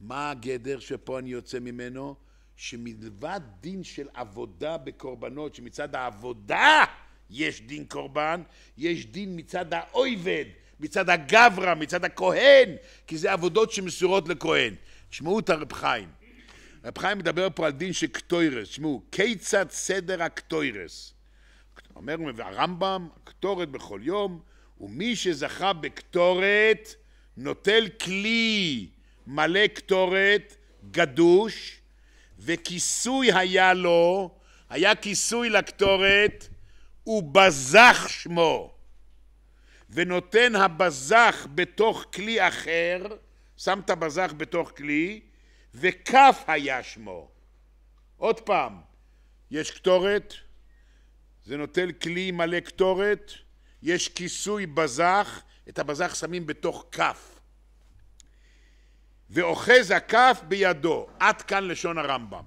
מה הגדר שפה אני יוצא ממנו? שמלבד דין של עבודה בקורבנות, שמצד העבודה יש דין קורבן, יש דין מצד האויבד, מצד הגברא, מצד הכהן, כי זה עבודות שמסורות לכהן. תשמעו את הרב חיים. רב חיים מדבר פה על דין של קטוירס. תשמעו, כיצד סדר הקטוירס? אומר הרמב"ם, קטורת בכל יום, ומי שזכה בקטורת נוטל כלי מלא קטורת, גדוש, וכיסוי היה לו, היה כיסוי לקטורת, ובזח שמו, ונותן הבזח בתוך כלי אחר, שם את הבזח בתוך כלי, וכף היה שמו. עוד פעם, יש קטורת, זה נוטל כלי מלא קטורת, יש כיסוי בזח, את הבזח שמים בתוך כף. ואוחז הכף בידו, עד כאן לשון הרמב"ם.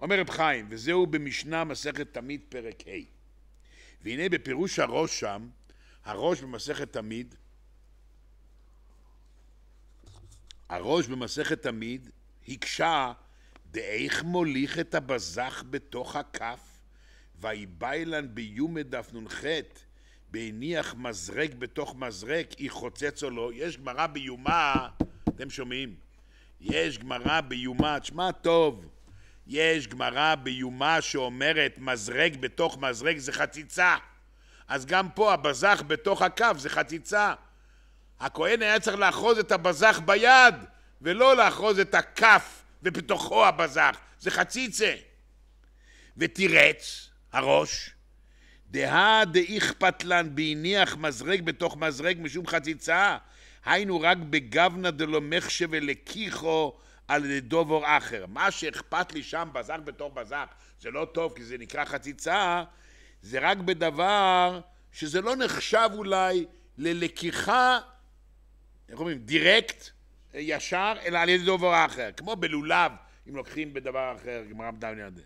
אומר רב חיים, וזהו במשנה מסכת תמיד פרק ה'. והנה בפירוש הראש שם, הראש במסכת תמיד, הראש במסכת תמיד הקשה דאיך מוליך את הבזח בתוך הכף ויבאילן ביומי דף נ"ח בהניח מזרק בתוך מזרק היא חוצץ או לא יש גמרא ביומה אתם שומעים? יש גמרא ביומה תשמע טוב יש גמרא ביומה שאומרת מזרק בתוך מזרק זה חציצה אז גם פה הבזח בתוך הכף זה חציצה הכהן היה צריך לאחוז את הבזח ביד, ולא לאחוז את הכף ובתוכו הבזח, זה חציצה. ותירץ הראש, דהה דאיכפתלן בהניח מזרק בתוך מזרק משום חציצה, היינו רק בגבנה דלא מחשב ולקיחו על ידי דובור אחר. מה שאכפת לי שם בזח בתוך בזח, זה לא טוב כי זה נקרא חציצה, זה רק בדבר שזה לא נחשב אולי ללקיחה איך אומרים, דירקט, אה, ישר, אלא על ידי דבר אחר. כמו בלולב, אם לוקחים בדבר אחר, גמרא בדם ליד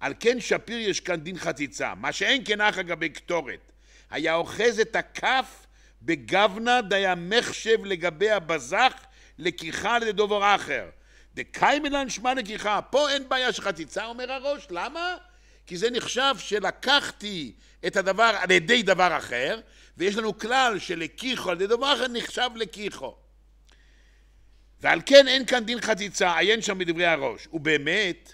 על כן שפיר יש כאן דין חציצה, מה שאין כן אח לגבי קטורת. היה אוחז את הכף בגוונה דיה מחשב לגבי הבזח לקיחה על ידי דובר אחר. דקיימלן שמע לקיחה, פה אין בעיה של חציצה, אומר הראש, למה? כי זה נחשב שלקחתי את הדבר על ידי דבר אחר, ויש לנו כלל שלקיחו על ידי דבר אחר נחשב לקיחו. ועל כן אין כאן דין חציצה, עיין שם בדברי הראש. ובאמת,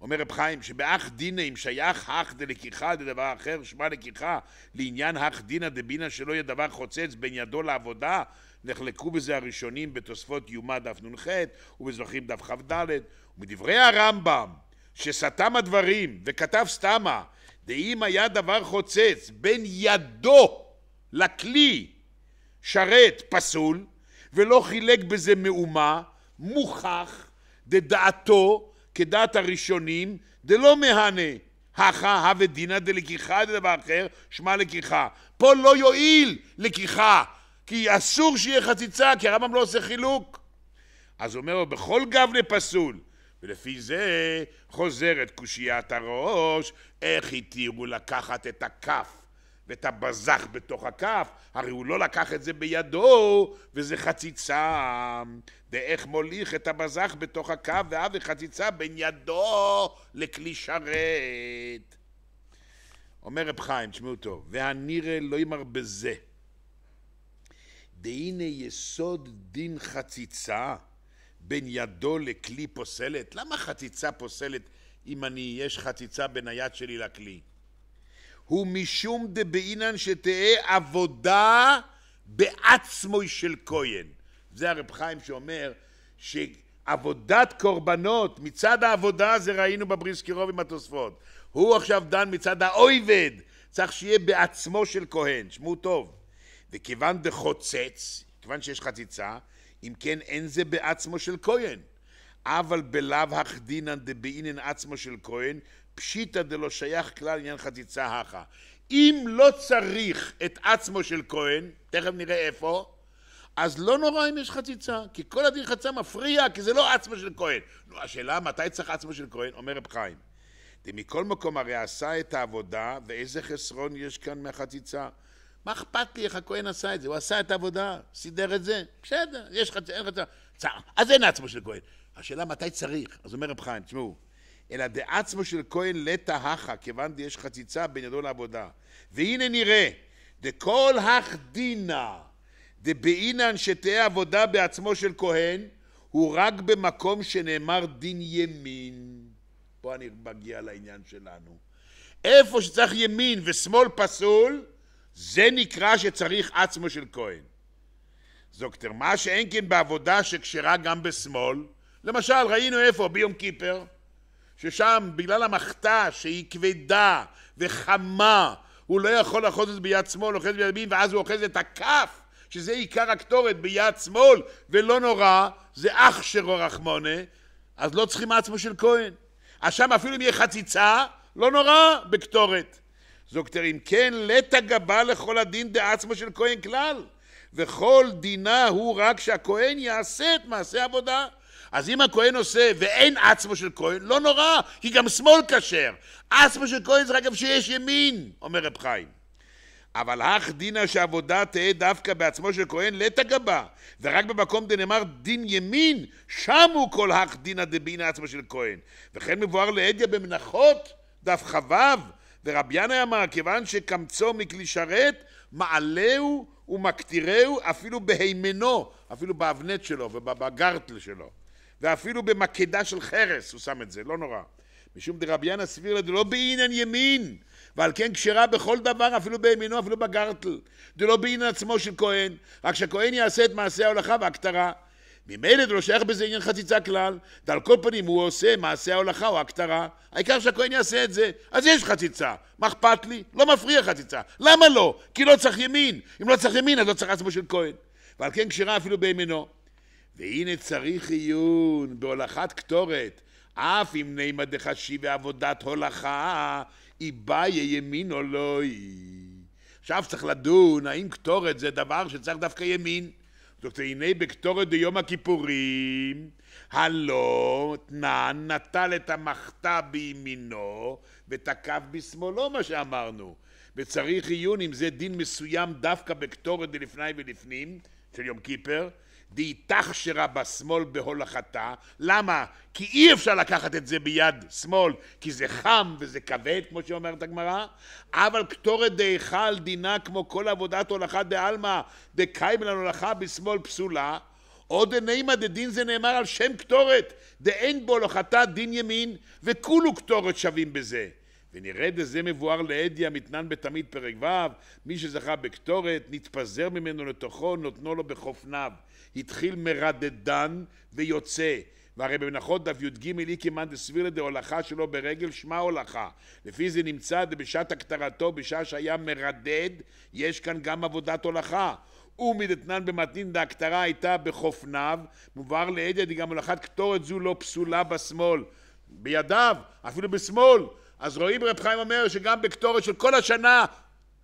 אומר רב חיים, שבאך דינא אם שייך אך דלקיחה דדבר אחר, שמע לקיחה, לעניין אך דינא דבינא שלא יהיה דבר חוצץ בין ידו לעבודה, נחלקו בזה הראשונים בתוספות יומא דף נ"ח ובזבחים דף כ"ד, ומדברי הרמב"ם שסתם הדברים וכתב סתמה דאם היה דבר חוצץ בין ידו לכלי שרת פסול ולא חילק בזה מאומה מוכח דדעתו כדעת הראשונים דלא מהנה הכה הווה דינא דלקיחה דבר אחר שמע לקיחה פה לא יועיל לקיחה כי אסור שיהיה חציצה כי הרמב"ם לא עושה חילוק אז הוא אומר בכל גב לפסול ולפי זה חוזרת קושיית הראש, איך התירו לקחת את הכף ואת הבזח בתוך הכף, הרי הוא לא לקח את זה בידו, וזה חציצה. דאיך מוליך את הבזח בתוך הכף, ואב וחציצה בין ידו לכלי שרת. אומר רב חיים, תשמעו טוב, והנירא לא ימר בזה. דהנה יסוד דין חציצה בין ידו לכלי פוסלת? למה חציצה פוסלת אם אני, יש חציצה בין היד שלי לכלי? הוא משום דבעינן שתהא עבודה בעצמוי של כהן. זה הרב חיים שאומר שעבודת קורבנות, מצד העבודה זה ראינו בבריס קירוב עם התוספות. הוא עכשיו דן מצד האויבד, צריך שיהיה בעצמו של כהן, שמעו טוב. וכיוון דחוצץ, כיוון שיש חציצה, אם כן אין זה בעצמו של כהן. אבל בלאו החדינן דבעינן עצמו של כהן, פשיטא דלא שייך כלל עניין חציצה הכה. אם לא צריך את עצמו של כהן, תכף נראה איפה, אז לא נורא אם יש חציצה, כי כל הדין חציצה מפריע, כי זה לא עצמו של כהן. נו, השאלה מתי צריך עצמו של כהן? אומר רב חיים. מכל מקום הרי עשה את העבודה, ואיזה חסרון יש כאן מהחציצה? מה אכפת לי איך הכהן עשה את זה? הוא עשה את העבודה, סידר את זה, בסדר, יש לך, אין לך צער. אז אין עצמו של כהן. השאלה מתי צריך. אז אומר רב חיים, תשמעו, אלא דעצמו של כהן לטהכה, כיוון דיש חציצה בין ידו לעבודה. והנה נראה, דכל הך דינא, דבעינן שתהא עבודה בעצמו של כהן, הוא רק במקום שנאמר דין ימין. פה אני מגיע לעניין שלנו. איפה שצריך ימין ושמאל פסול, זה נקרא שצריך עצמו של כהן. זוקטר, מה שאין כן בעבודה שקשרה גם בשמאל, למשל ראינו איפה ביום קיפר, ששם בגלל המחתה שהיא כבדה וחמה, הוא לא יכול לאחוז את זה ביד שמאל, אוחז ביד ימין, ואז הוא אוחז את הכף, שזה עיקר הקטורת ביד שמאל, ולא נורא, זה אח שרו רחמונה, אז לא צריכים עצמו של כהן. אז שם אפילו אם יהיה חציצה, לא נורא בקטורת. זוקטרים, כן לטה גבה לכל הדין דעצמו של כהן כלל, וכל דינה הוא רק שהכהן יעשה את מעשה העבודה. אז אם הכהן עושה ואין עצמו של כהן, לא נורא, כי גם שמאל כשר. עצמו של כהן זה רק גם שיש ימין, אומר רב חיים. אבל אך דינה שעבודה תהא דווקא בעצמו של כהן לית הגבה, ורק במקום דנאמר דין ימין, שם הוא כל אך דינה דבינה עצמו של כהן. וכן מבואר לעדיה במנחות, דף כ"ו, ורבי ינאי אמר, כיוון שקמצו מכלי שרת, מעלהו ומקטירהו אפילו בהימנו, אפילו באבנט שלו ובגרטל שלו, ואפילו במקדה של חרס, הוא שם את זה, לא נורא. משום דרבי ינא סביר לא בעניין ימין, ועל כן כשרה בכל דבר, אפילו בימינו, אפילו בגרטל. לא בעניין עצמו של כהן, רק שהכהן יעשה את מעשה ההולכה והכתרה. ממילא זה לא שייך בזה עניין חציצה כלל, ועל כל פנים הוא עושה מעשה ההולכה או הכתרה, העיקר שהכהן יעשה את זה, אז יש חציצה, מה אכפת לי? לא מפריע חציצה, למה לא? כי לא צריך ימין, אם לא צריך ימין אז לא צריך עצמו של כהן, ועל כן כשרה אפילו בימינו. והנה צריך עיון בהולכת קטורת, אף אם נעימה דחשי ועבודת הולכה, איבאיה ימין או לא היא. עכשיו צריך לדון האם קטורת זה דבר שצריך דווקא ימין. זאת הנה בקטורת דיום הכיפורים, הלא תנן נטל את המחתה בימינו ותקף בשמאלו מה שאמרנו. וצריך עיון אם זה דין מסוים דווקא בקטורת דלפני ולפנים של יום כיפר, דהיתכשרה בשמאל בהולכתה. למה? כי אי אפשר לקחת את זה ביד שמאל, כי זה חם וזה כבד, כמו שאומרת הגמרא, אבל קטורת דהיכל דינה כמו כל עבודת הולכה דעלמא, דקיימן הולכה בשמאל פסולה. עוד דנימא דדין זה נאמר על שם קטורת, דאין בו הולכתה דין ימין, וכולו קטורת שווים בזה. ונראה דזה מבואר לאדיה מתנן בתמיד פרק ו', מי שזכה בקטורת, נתפזר ממנו לתוכו, נותנו לו בחופניו. התחיל מרדדן ויוצא. והרי במנחות דף י"ג אי כמאן דסביר לדה הולכה שלו ברגל שמע הולכה. לפי זה נמצא דבשעת הכתרתו, בשעה שהיה מרדד, יש כאן גם עבודת הולכה. ומדתנן במתנין דהכתרה הייתה בחופניו, מובהר לעדיה גם הולכת קטורת זו לא פסולה בשמאל. בידיו, אפילו בשמאל. אז רואים רב חיים אומר שגם בקטורת של כל השנה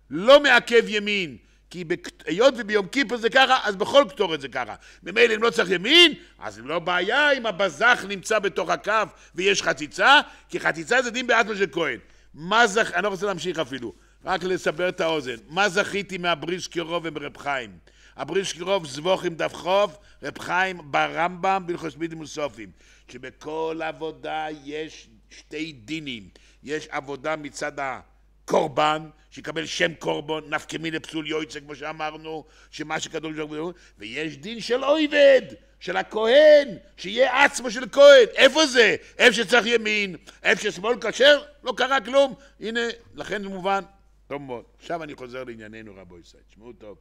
לא מעכב ימין, כי היות וביום כיפר זה ככה, אז בכל קטורת זה ככה. ממילא אם לא צריך ימין, אז לא בעיה אם הבזח נמצא בתוך הקו ויש חציצה, כי חציצה זה דין באטמה של כהן. מה זכ... אני לא רוצה להמשיך אפילו, רק לסבר את האוזן. מה זכיתי מהבריש קירוב עם רב חיים? הבריש קירוב זבוך עם דף חוף, רב חיים ברמב"ם בלחוש מידים וסופים. שבכל עבודה יש שתי דינים. יש עבודה מצד הקורבן, שיקבל שם קורבון, נפקא מיני פסול יויצה, כמו שאמרנו, שמה שכתוב שם, ויש דין של אויבד, של הכהן, שיהיה עצמו של כהן. איפה זה? איפה שצריך ימין, איפה ששמאל כשר, לא קרה כלום. הנה, לכן זה מובן. טוב מאוד. עכשיו אני חוזר לענייננו, רבו ישראל. תשמעו טוב.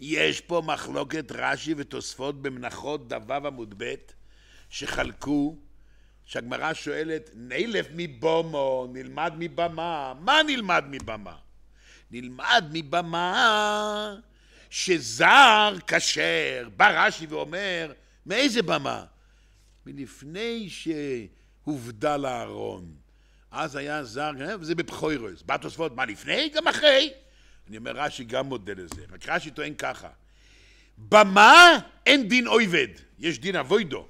יש פה מחלוקת רש"י ותוספות במנחות דבב עמוד ב', שחלקו שהגמרא שואלת, נלף מבומו, נלמד מבמה. מה נלמד מבמה? נלמד מבמה שזר כשר. בא רש"י ואומר, מאיזה במה? מלפני שהובדל הארון. אז היה זר, וזה אה, בבכוירס. בא תוספות, מה לפני? גם אחרי. אני אומר, רש"י גם מודה לזה. רק רש"י טוען ככה, במה אין דין אויבד, יש דין אבוידו.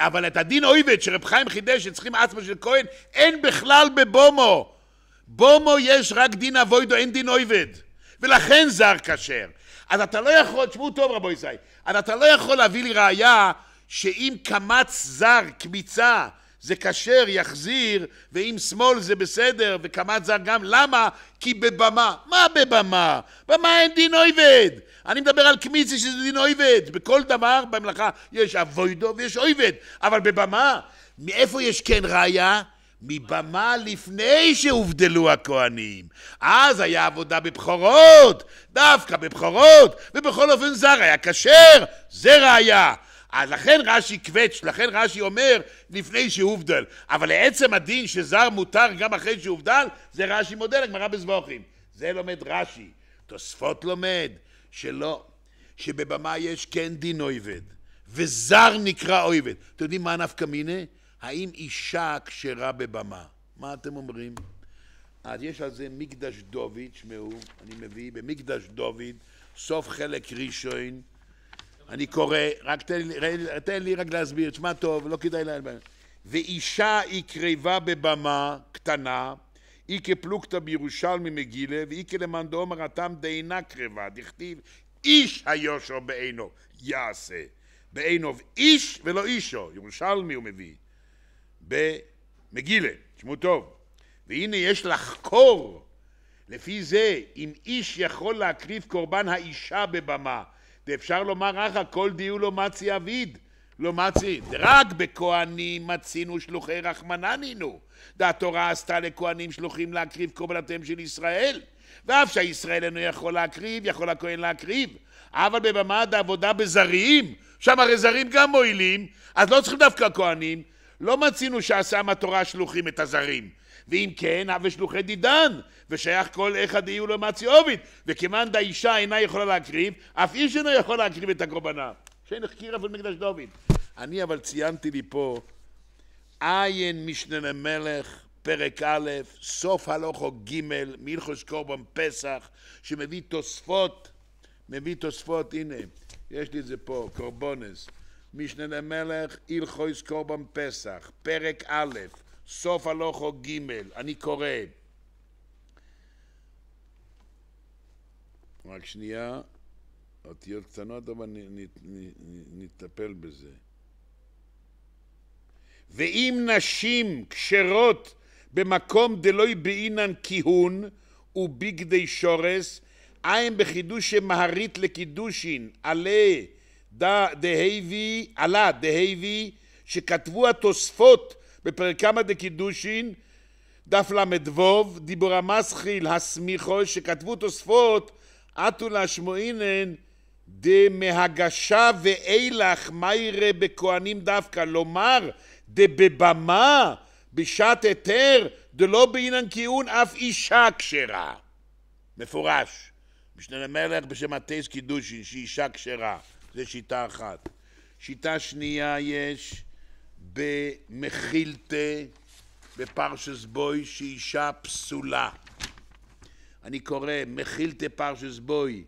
אבל את הדין אויבד שרב חיים חידש שצריכים עצמא של כהן, אין בכלל בבומו. בומו יש רק דין אבוידו, אין דין אויבד. ולכן זר כשר. אז אתה לא יכול, תשמעו טוב רבו ישראל, אז אתה לא יכול להביא לי ראייה שאם קמץ זר, קמיצה, זה כשר, יחזיר, ואם שמאל זה בסדר, וקמץ זר גם. למה? כי בבמה. מה בבמה? במה אין דין אויבד. אני מדבר על קמיצי שזה דין אויבד. בכל דבר במלאכה יש אבוידו ויש אויבד. אבל בבמה, מאיפה יש כן ראיה? מבמה לפני שהובדלו הכהנים. אז היה עבודה בבכורות, דווקא בבכורות, ובכל אופן זר היה כשר, זה ראיה. אז לכן רש"י קווץ', לכן רש"י אומר לפני שהובדל. אבל לעצם הדין שזר מותר גם אחרי שהובדל, זה רש"י מודה לגמרא בזבוכים. זה לומד רש"י. תוספות לומד, שלא, שבבמה יש כן דין אויבד, וזר נקרא אויבד. אתם יודעים מה נפקא מיניה? האם אישה כשרה בבמה? מה אתם אומרים? אז יש על זה מקדש דוד, שמעו, אני מביא, במקדש דוד, סוף חלק ראשון, אני קורא, רק תן לי, תן לי רק להסביר, תשמע טוב, לא כדאי לה... ואישה היא קריבה בבמה קטנה, איקה פלוגתא בירושלמי מגילה, ואיקה למאן דאמר התם דאינה קרבה, דכתיב איש היושו בעינו יעשה. בעינו איש ולא אישו, ירושלמי הוא מביא, במגילה, תשמעו טוב. והנה יש לחקור לפי זה אם איש יכול להקריב קורבן האישה בבמה, ואפשר לומר אחר כל דיו לא מצי אביד, לא מצית, רק בכהנים מצינו שלוחי רחמנה נינו. והתורה עשתה לכהנים שלוחים להקריב קורבנותיהם של ישראל. ואף שהישראל אינו יכול להקריב, יכול הכהן להקריב. אבל במעמד העבודה בזרים, שם הרי זרים גם מועילים, אז לא צריכים דווקא כהנים. לא מצינו שעשה מהתורה שלוחים את הזרים. ואם כן, הווה שלוחי דידן, ושייך כל אחד יהיו לו מציאובית. וכיוון דאישה אינה יכולה להקריב, אף איש אינו יכול להקריב את הקורבנה. שאין החקיר אף על מקדש דוד. אני אבל ציינתי לי פה, עין משנה למלך, פרק א', סוף הלוכו ג', מלכוס קורבן פסח, שמביא תוספות, מביא תוספות, הנה, יש לי את זה פה, קורבונס, משנה למלך, הלכוס קורבן פסח, פרק א', סוף הלוכו ג', אני קורא. רק שנייה. אותיות קטנות, אבל נטפל בזה. ואם נשים כשרות במקום דלוי באינן כיהון ובגדי שורס, אין בחידוש שמהרית לקידושין, עלה דהיבי, עלה דהיבי, שכתבו התוספות בפרקמא דקידושין, דף ל"ו, דיבור המסחיל הסמיכו, שכתבו תוספות, אטולה שמואינן, דמהגשה ואילך מיירה בכהנים דווקא, לומר דבבמה בשעת היתר דלא בעינן כיהון אף אישה כשרה. מפורש. משנה למלך בשם הטייס קידושין, שהיא אישה כשרה. זה שיטה אחת. שיטה שנייה יש במחילתה בפרשס בוי שהיא אישה פסולה. אני קורא מחילתה פרשס בוי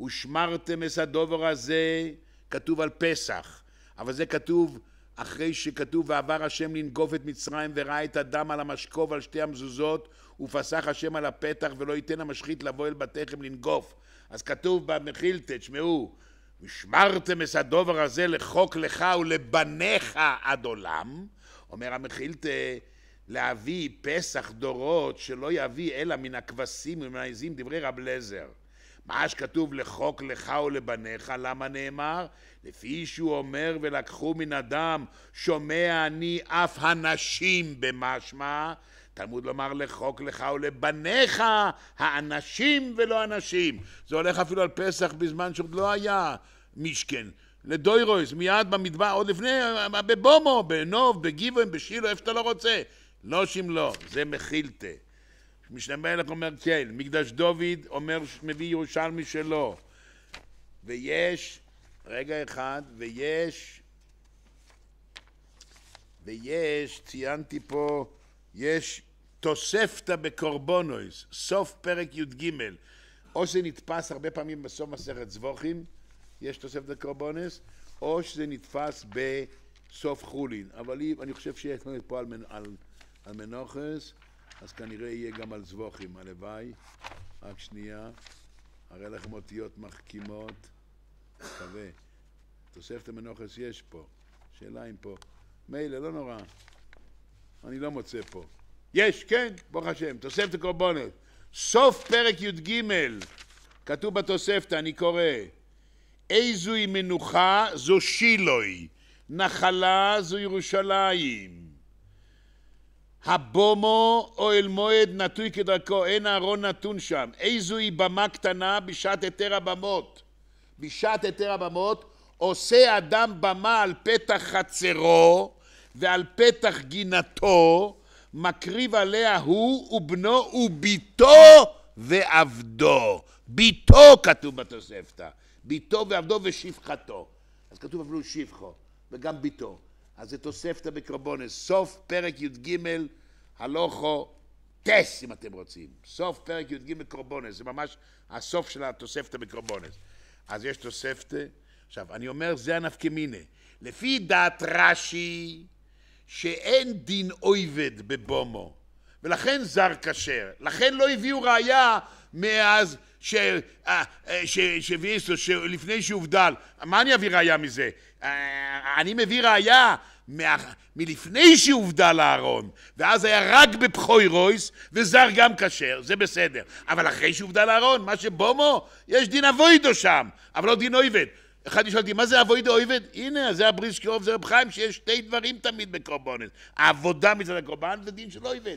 ושמרתם את הדובר הזה, כתוב על פסח, אבל זה כתוב אחרי שכתוב ועבר השם לנגוף את מצרים וראה את הדם על המשקוב על שתי המזוזות ופסח השם על הפתח ולא ייתן המשחית לבוא אל בתיכם לנגוף אז כתוב במחילתא, תשמעו ושמרתם את הדובר הזה לחוק לך ולבניך עד עולם אומר המחילתא להביא פסח דורות שלא יביא אלא מן הכבשים ומן העזים דברי רב לזר מה שכתוב לחוק לך ולבניך, למה נאמר? לפי שהוא אומר ולקחו מן אדם, שומע אני אף הנשים במשמע, תלמוד לומר לחוק לך ולבניך האנשים ולא הנשים. זה הולך אפילו על פסח בזמן שעוד לא היה משכן. לדוירויס, מיד במדבר, עוד לפני, בבומו, בנוב, בגיבוים, בשילו, איפה שאתה לא רוצה. לא שמלו, זה מכילתה. משנה מלך אומר כן, מקדש דוד אומר מביא ירושלמי שלו ויש, רגע אחד, ויש ויש, ציינתי פה, יש תוספתא בקורבונויס, סוף פרק י"ג. או שזה נתפס הרבה פעמים בסוף מסכת זבוכים, יש תוספתא קורבונויס, או שזה נתפס בסוף חולין. אבל אני חושב שיש לנו פה על, מנ... על, על מנוחס. אז כנראה יהיה גם על זבוכים, הלוואי. רק שנייה, הרי לכם אותיות מחכימות, מקווה. תוספת המנוחס יש פה, שאלה אם פה. מילא, לא נורא. אני לא מוצא פה. יש, כן, ברוך השם, תוספת הקורבנות. סוף פרק י"ג, כתוב בתוספתא, אני קורא, איזוהי מנוחה זו שילוי, נחלה זו ירושלים. הבומו אוהל מועד נטוי כדרכו, אין אהרון נתון שם. איזוהי במה קטנה בשעת היתר הבמות. בשעת היתר הבמות עושה אדם במה על פתח חצרו ועל פתח גינתו, מקריב עליה הוא ובנו וביתו ועבדו. ביתו כתוב בתוספתא. ביתו ועבדו ושפחתו. אז כתוב אפילו שפחו וגם ביתו. אז זה תוספתא בקרבונס, סוף פרק י"ג הלוכו טס אם אתם רוצים, סוף פרק י"ג קרבונס, זה ממש הסוף של התוספתא בקרבונס. אז יש תוספתא, עכשיו אני אומר זה הנפקא מיניה, לפי דעת רש"י שאין דין אויבד בבומו ולכן זר כשר, לכן לא הביאו ראייה מאז ש... אה, אה, ש... שהביא שלפני שהובדל, מה אני אביא ראייה מזה? אה, אני מביא ראייה מלפני שהובדל אהרון, ואז היה רק בפחוי רויס, וזר גם כשר, זה בסדר. אבל אחרי שהובדל אהרון, מה שבומו, יש דין אבוידו שם, אבל לא דין אויבד. אחד ישאל אותי, מה זה אבוידו אויבד? הנה, זה הבריסקי קרוב, זרב חיים, שיש שתי דברים תמיד בקורבנות. העבודה מצד הקורבן ודין של אויבד.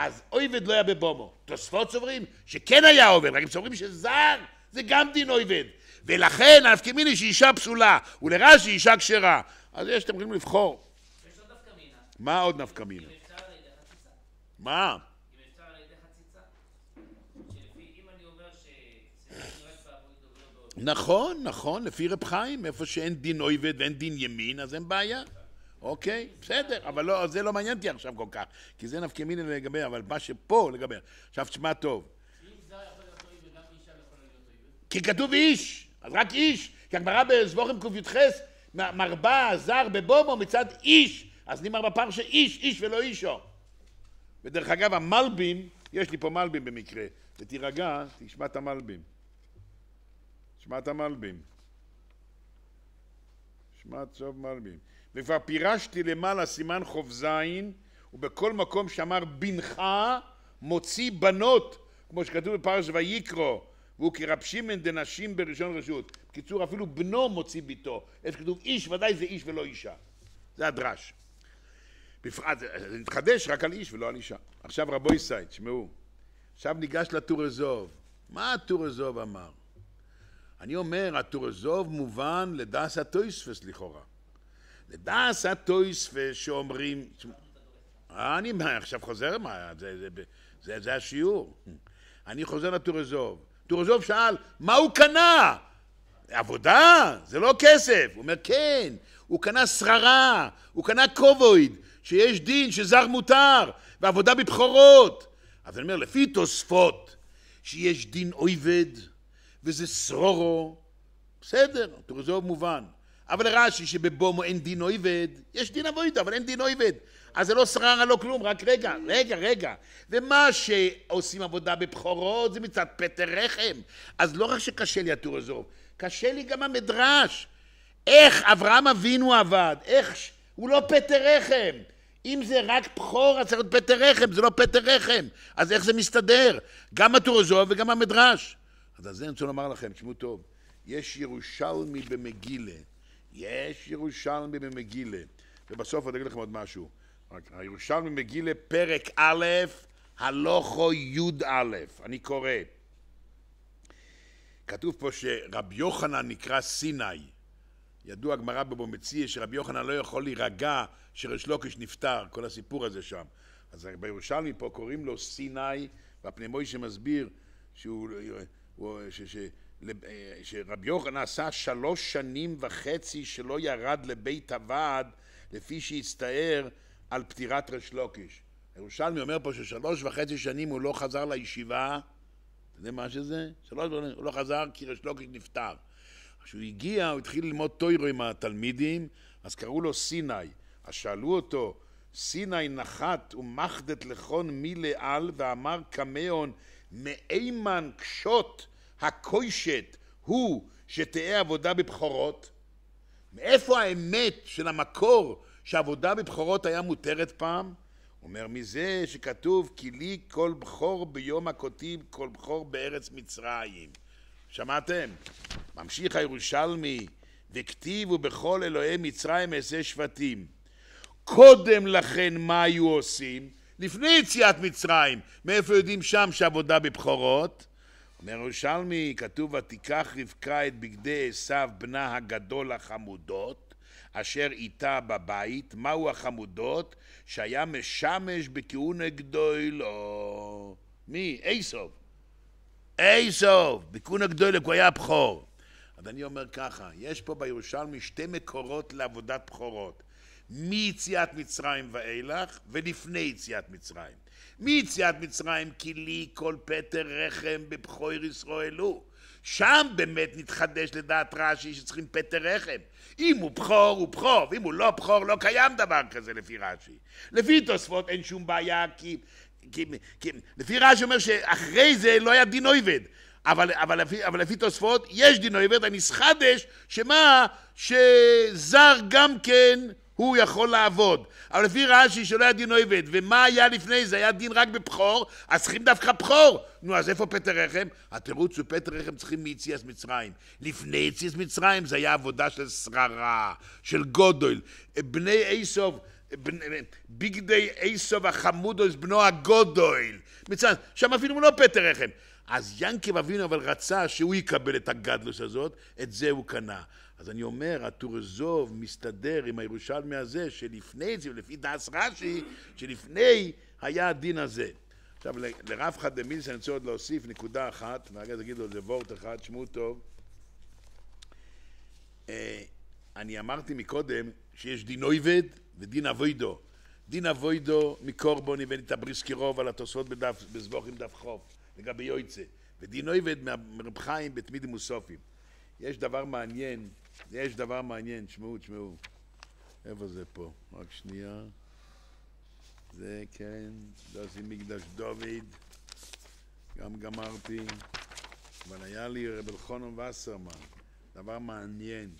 אז עובד לא היה בבומו. תוספות סוברים שכן היה עובד, רק הם סוברים שזר זה גם דין עובד. ולכן הנפקא מיני שאישה פסולה, ולרש"י אישה כשרה. אז יש, אתם יכולים לבחור. יש עוד נפקא מינה. מה עוד נפקא מינה? מה? לא נכון, נכון, לפי רב חיים, איפה שאין דין עובד ואין דין ימין, אז אין בעיה. אוקיי? בסדר, אבל לא, זה לא מעניין אותי עכשיו כל כך, כי זה נפקא מיני לגבי, אבל מה שפה לגבי. עכשיו תשמע טוב. זר יכול להיות להיות וגם אישה לא יכולה כי כתוב איש, אז רק איש, כי הגמרא בזבורים קי"ח מרבה זר בבומו מצד איש, אז נימר בפרשה איש, איש ולא אישו. ודרך אגב המלבים, יש לי פה מלבים במקרה, ותירגע, תשמע את המלבים. תשמע את המלבים. תשמע את סוף מלבים. וכבר פירשתי למעלה סימן חוף זין, ובכל מקום שאמר בנך מוציא בנות כמו שכתוב בפרש ויקרו והוא כרב שמן דנשים בראשון רשות בקיצור אפילו בנו מוציא ביתו איך שכתוב איש ודאי זה איש ולא אישה זה הדרש בפרט זה נתחדש רק על איש ולא על אישה עכשיו רבו ישראל תשמעו עכשיו ניגש לטור אזוב. מה הטור אזוב אמר? אני אומר, הטור אזוב מובן לדס הטויספס לכאורה. לדעס הטויספה שאומרים... אני עכשיו חוזר, מה, זה, זה, זה, זה השיעור. אני חוזר לטורזוב. טורזוב שאל, מה הוא קנה? עבודה? זה לא כסף. הוא אומר, כן, הוא קנה שררה, הוא קנה קובויד, שיש דין שזר מותר, ועבודה בבחורות. אז אני אומר, לפי תוספות, שיש דין אויבד, וזה שרורו, בסדר, טורזוב מובן. אבל רש"י שבבומו אין דין אויבד, יש דין אבוידו, אבל אין דין אויבד. אז זה לא שררה, לא כלום, רק רגע, רגע, רגע. ומה שעושים עבודה בבכורות זה מצד פטר רחם. אז לא רק שקשה לי הטור הזה, קשה לי גם המדרש. איך אברהם אבינו עבד, איך... הוא לא פטר רחם. אם זה רק בכור, אז צריך להיות פטר רחם, זה לא פטר רחם. אז איך זה מסתדר? גם הטורזוב וגם המדרש. אז על זה אני רוצה לומר לכם, תשמעו טוב, יש ירושלמי במגילה. יש ירושלמי במגילה. ובסוף אני אגיד לכם עוד משהו. הירושלמי במגילה, פרק א', הלוכו י"א. אני קורא. כתוב פה שרבי יוחנן נקרא סיני. ידוע הגמרא בבו מציע שרבי יוחנן לא יכול להירגע שריש לוקיש נפטר, כל הסיפור הזה שם. אז בירושלמי פה קוראים לו סיני, והפנימוי שמסביר שהוא... הוא, ש, ש, אה, שרבי יוחנן עשה שלוש שנים וחצי שלא ירד לבית הוועד לפי שהצטער על פטירת רש לוקיש. הירושלמי אומר פה ששלוש וחצי שנים הוא לא חזר לישיבה, אתה יודע מה שזה? שלוש וחצי שנים הוא לא חזר כי רש לוקיש נפטר. כשהוא הגיע הוא התחיל ללמוד טוירו עם התלמידים, אז קראו לו סיני. אז שאלו אותו, סיני נחת ומחדת לכון מי לעל ואמר קמאון מאימן קשות הקוישת הוא שתהא עבודה בבכורות? מאיפה האמת של המקור שעבודה בבכורות היה מותרת פעם? אומר מזה שכתוב כי לי כל בכור ביום הקוטים כל בכור בארץ מצרים שמעתם? ממשיך הירושלמי וכתיבו בכל אלוהי מצרים אעשה שבטים קודם לכן מה היו עושים? לפני יציאת מצרים מאיפה יודעים שם שעבודה בבכורות? מירושלמי כתוב ותיקח רבקה את בגדי עשיו בנה הגדול החמודות אשר איתה בבית, מהו החמודות? שהיה משמש בכהונה גדולו. מי? אייסוף. אייסוף! בכהונה גדולו, הוא היה הבכור. אז אני אומר ככה, יש פה בירושלמי שתי מקורות לעבודת בכורות. מיציאת מצרים ואילך ולפני יציאת מצרים. מיציאת מצרים כי לי כל פטר רחם בבכויר ישראלו. שם באמת נתחדש לדעת רש"י שצריכים פטר רחם. אם הוא בכור, הוא בכור, ואם הוא לא בכור, לא קיים דבר כזה לפי רש"י. לפי תוספות אין שום בעיה, כי... כי, כי לפי רש"י אומר שאחרי זה לא היה דין עובד. אבל, אבל, לפי, אבל לפי תוספות יש דין עובד הנסחדש, שמה? שזר גם כן הוא יכול לעבוד. אבל לפי רש"י שלא היה דין עובד, ומה היה לפני זה? היה דין רק בבכור, אז צריכים דווקא בכור. נו, אז איפה פטר רחם? התירוץ הוא פטר רחם צריכים מיציאס מצרים. לפני יציאס מצרים זה היה עבודה של שררה, של גודל. בני איסוף... בגדי איסוב החמודוס בנו הגודויל מצד שם אפילו לא פטר רחם אז ינקב אבינו אבל רצה שהוא יקבל את הגדלוס הזאת את זה הוא קנה אז אני אומר, הטורזוב מסתדר עם הירושלמי הזה, שלפני זה, לפי דאס רש"י, שלפני היה הדין הזה. עכשיו, לרב חד דמילס אני רוצה עוד להוסיף נקודה אחת, ואחר כך תגיד לו איזה וורט אחד, שמעו טוב. אה, אני אמרתי מקודם שיש דין אויבד ודין אבוידו. דין אבוידו מקורבוני ונתבריסקי רוב על התוספות עם דף חוף, לגבי יויצה ודין אויבד מרב חיים בתמידים וסופים. יש דבר מעניין יש דבר מעניין, תשמעו, תשמעו. איפה זה פה? רק שנייה. זה כן, זה עושים מקדש דוד, גם גמרתי, אבל היה לי רב אלחונם וסרמן, דבר מעניין.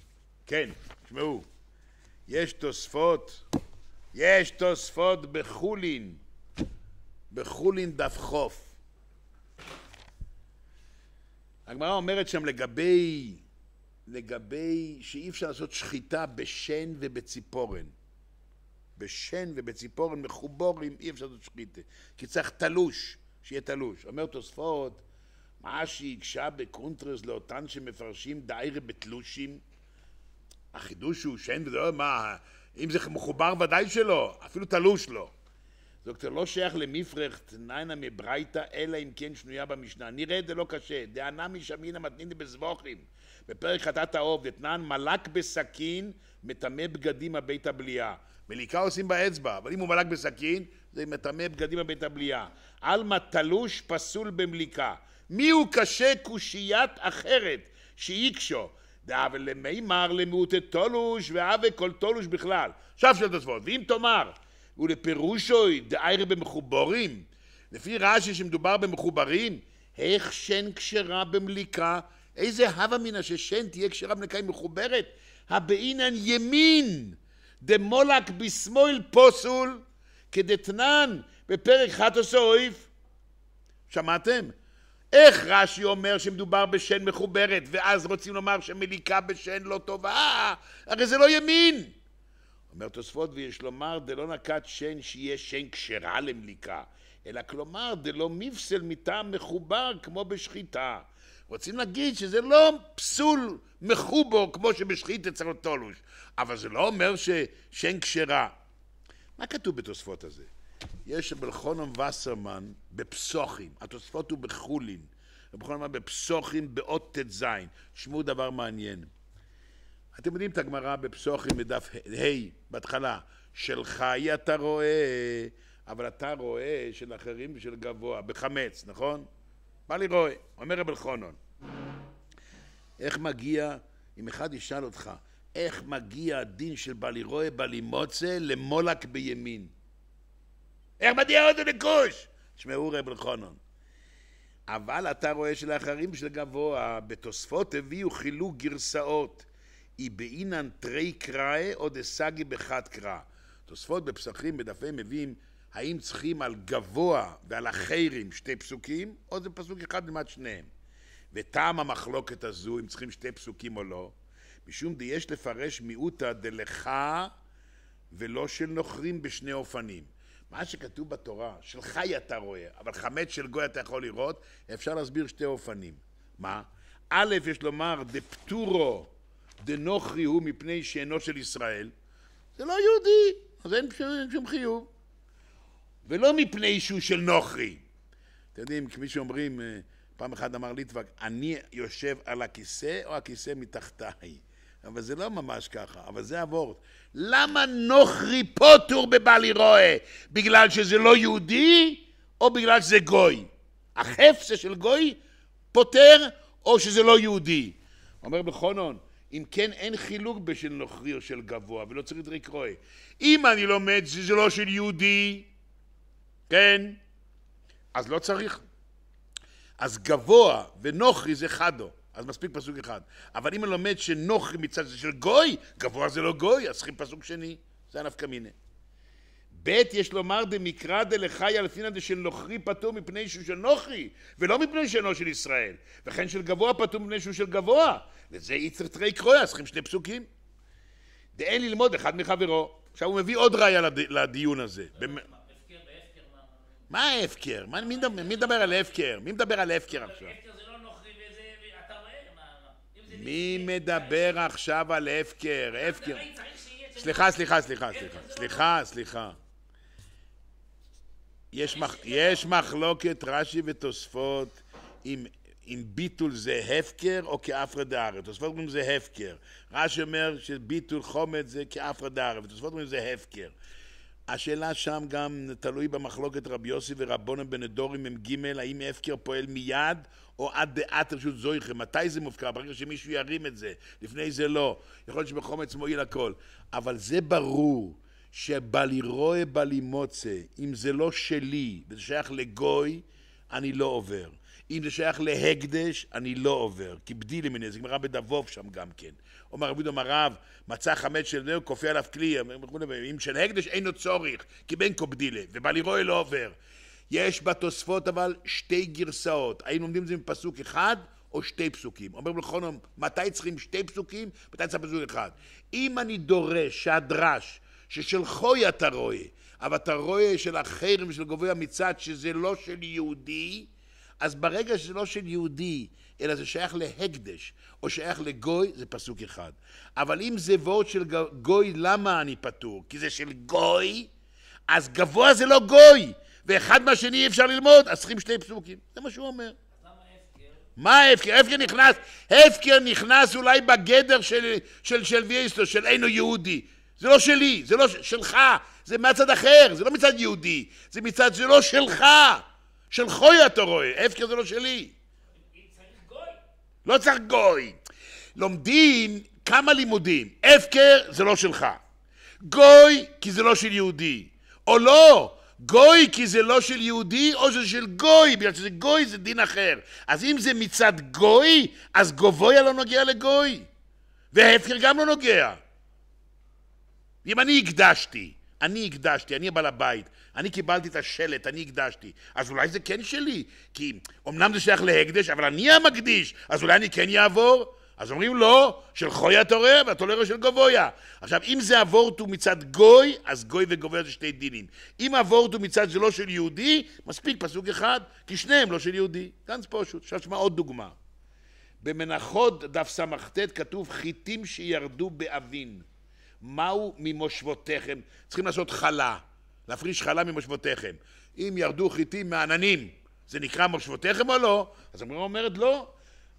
כן, תשמעו, יש תוספות, יש תוספות בחולין, בחולין דף חוף. הגמרא אומרת שם לגבי לגבי שאי אפשר לעשות שחיטה בשן ובציפורן. בשן ובציפורן מחובורים אי אפשר לעשות שחיטה, כי צריך תלוש, שיהיה תלוש. אומר תוספות, מה שהגשה בקונטרס לאותן שמפרשים דיירה בתלושים, החידוש הוא שן וזה לא, מה, אם זה מחובר ודאי שלא, אפילו תלוש לא. דוקטור לא שייך למפרכט ניינה מברייתא, אלא אם כן שנויה במשנה. נראה את זה לא קשה. דענמי שמינא מתנינת בזבוכים. בפרק חטאת האוב דתנן מלק בסכין מטמא בגדים הבית הבליעה. מליקה עושים באצבע, אבל אם הוא מלק בסכין זה מטמא בגדים הבית הבליעה. עלמא תלוש פסול במליקה. מי הוא קשה קושיית אחרת שאיקשו? דאבל למימר למיעוטי תולוש ואבי כל תולוש בכלל. עכשיו שאלת עצמאות, ואם תאמר ולפירושוי דאייר במחוברים, לפי רש"י שמדובר במחוברים, איך שן כשרה במליקה איזה הווה מינא ששן תהיה כשרה בנקיים מחוברת? הבעינן ימין, דמולק בשמאל פוסול, כדתנן בפרק חטוס אויף. שמעתם? איך רש"י אומר שמדובר בשן מחוברת, ואז רוצים לומר שמליקה בשן לא טובה? הרי זה לא ימין. אומר תוספות, ויש לומר דלא נקת שן שיהיה שן כשרה למליקה, אלא כלומר דלא מפסל מטעם מחובר כמו בשחיטה. רוצים להגיד שזה לא פסול מחובו כמו שבשחית אצל אוטולוש, אבל זה לא אומר ש... שאין כשרה. מה כתוב בתוספות הזה? יש בלחונם וסרמן בפסוחים, התוספות הוא בחולין, בלחונם בפסוחים באות ט"ז, שמעו דבר מעניין. אתם יודעים את הגמרא בפסוחים בדף ה', hey, בהתחלה, שלך אתה רואה, אבל אתה רואה של אחרים ושל גבוה, בחמץ, נכון? מה לי רואה? אומר רב אלחונון, איך מגיע, אם אחד ישאל אותך, איך מגיע הדין של בלי רואה, בלי מוצא, למולק בימין? איך מגיע אותו לכוש? תשמעו רב אלחונון. אבל אתה רואה שלאחרים של גבוה, בתוספות הביאו חילוק גרסאות. אי באינן תרי קראי או דסגי בחד קרא. תוספות בפסחים בדפי מביאים האם צריכים על גבוה ועל החיירים שתי פסוקים, או זה פסוק אחד לעומת שניהם. וטעם המחלוקת הזו, אם צריכים שתי פסוקים או לא, משום דיש לפרש מיעוטה דלכה ולא של נוכרים בשני אופנים. מה שכתוב בתורה, של חי אתה רואה, אבל חמץ של גוי אתה יכול לראות, אפשר להסביר שתי אופנים. מה? א', יש לומר, דפטורו דנוכרי הוא מפני שאינו של ישראל, זה לא יהודי, אז אין שום חיוב. ולא מפני שהוא של נוכרי. אתם יודעים, כפי שאומרים, אה, פעם אחת אמר ליטבק, אני יושב על הכיסא או הכיסא מתחתיי? אבל זה לא ממש ככה, אבל זה הוורד. למה נוכרי פוטור בבעלי רואה? בגלל שזה לא יהודי או בגלל שזה גוי? החפצה של גוי פוטר או שזה לא יהודי? אומר בחונון, אם כן אין חילוק בשל נוכרי או של גבוה ולא צריך דריק רואה. אם אני לומד שזה לא של יהודי כן? אז לא צריך. אז גבוה ונוכרי זה חדו, אז מספיק פסוק אחד. אבל אם אני לומד שנוכרי מצד זה של גוי, גבוה זה לא גוי, אז צריכים פסוק שני, זה הנפקא מיניה. ב' יש לומר דמקרא דלחי אלפינא דשל נוכרי פטור מפני שהוא של נוכרי ולא מפני שאינו של ישראל וכן של גבוה פטור מפני שהוא של גבוה לזה איצר תרי קרויה צריכים שני פסוקים דאין ללמוד אחד מחברו עכשיו הוא מביא עוד ראיה לדיון הזה לא מה ההפקר? מי, מדבר, על הפקר? מי מדבר על הפקר עכשיו? הפקר זה לא מי מדבר עכשיו על הפקר? הפקר. סליחה, לא סליחה, סליחה, סליחה. סליחה, סליחה. יש, מחלוקת רש"י ותוספות אם, אם ביטול זה הפקר או כאפרא דארי, תוספות אומרים זה הפקר. רש"י אומר שביטול חומץ זה כאפרא דארי, ותוספות אומרים זה הפקר. השאלה שם גם תלוי במחלוקת רבי יוסי ורבונם בנדורים מ"ג, האם ההפקר פועל מיד או עד דעת רשות זויכם, מתי זה מופקר? ברגע שמישהו ירים את זה, לפני זה לא. יכול להיות שבחומץ מועיל הכל. אבל זה ברור שבלי רואה בלי מוצא, אם זה לא שלי וזה שייך לגוי, אני לא עובר. אם זה שייך להקדש, אני לא עובר. כי כיבדי לי זה גמרא בדבוב שם גם כן. אומר רבי דומא רב, מצא חמץ של בניהו, כופה עליו כלי, אם של הקדש אין לו צורך, כי בן קובדילה, ובא לרועי לא עובר. יש בתוספות אבל שתי גרסאות, האם לומדים את זה מפסוק אחד או שתי פסוקים. אומר בלחונום, מתי צריכים שתי פסוקים, מתי צריך פסוק אחד. אם אני דורש שהדרש, ששל חוי אתה רואה, אבל אתה רואה של החרם של גובי המצעד, שזה לא של יהודי, אז ברגע שזה לא של יהודי, אלא זה שייך להקדש, או שייך לגוי, זה פסוק אחד. אבל אם זה וורד של גוי, למה אני פטור? כי זה של גוי, אז גבוה זה לא גוי, ואחד מהשני אי אפשר ללמוד, אז צריכים שני פסוקים. זה מה שהוא אומר. מה ההפקר? ההפקר נכנס, ההפקר נכנס אולי בגדר של, של, של וייסטו, של אינו יהודי. זה לא שלי, זה לא שלך, זה מהצד אחר, זה לא מצד יהודי, זה מצד, זה לא שלך. של חוי אתה רואה, ההפקר זה לא שלי. לא צריך גוי. לומדים כמה לימודים. הפקר זה לא שלך. גוי כי זה לא של יהודי. או לא, גוי כי זה לא של יהודי, או שזה של גוי, בגלל שזה גוי זה דין אחר. אז אם זה מצד גוי, אז גובויה לא נוגע לגוי. וההפקר גם לא נוגע. אם אני הקדשתי אני הקדשתי, אני הבעל הבית, אני קיבלתי את השלט, אני הקדשתי. אז אולי זה כן שלי, כי אמנם זה שייך להקדש, אבל אני המקדיש, אז אולי אני כן יעבור? אז אומרים לא, של חויה תורה והתולרו לא של גבויה. עכשיו, אם זה אבורטו מצד גוי, אז גוי וגבויה זה שתי דינים. אם אבורטו מצד זה לא של יהודי, מספיק פסוק אחד, כי שניהם לא של יהודי. כאן זה פשוט. עכשיו תשמע עוד דוגמה. במנחות דף סט כתוב חיטים שירדו באבין. מהו ממושבותיכם? צריכים לעשות חלה, להפריש חלה ממושבותיכם. אם ירדו חיטים מעננים, זה נקרא מושבותיכם או לא? אז הגמרא אומרת לא.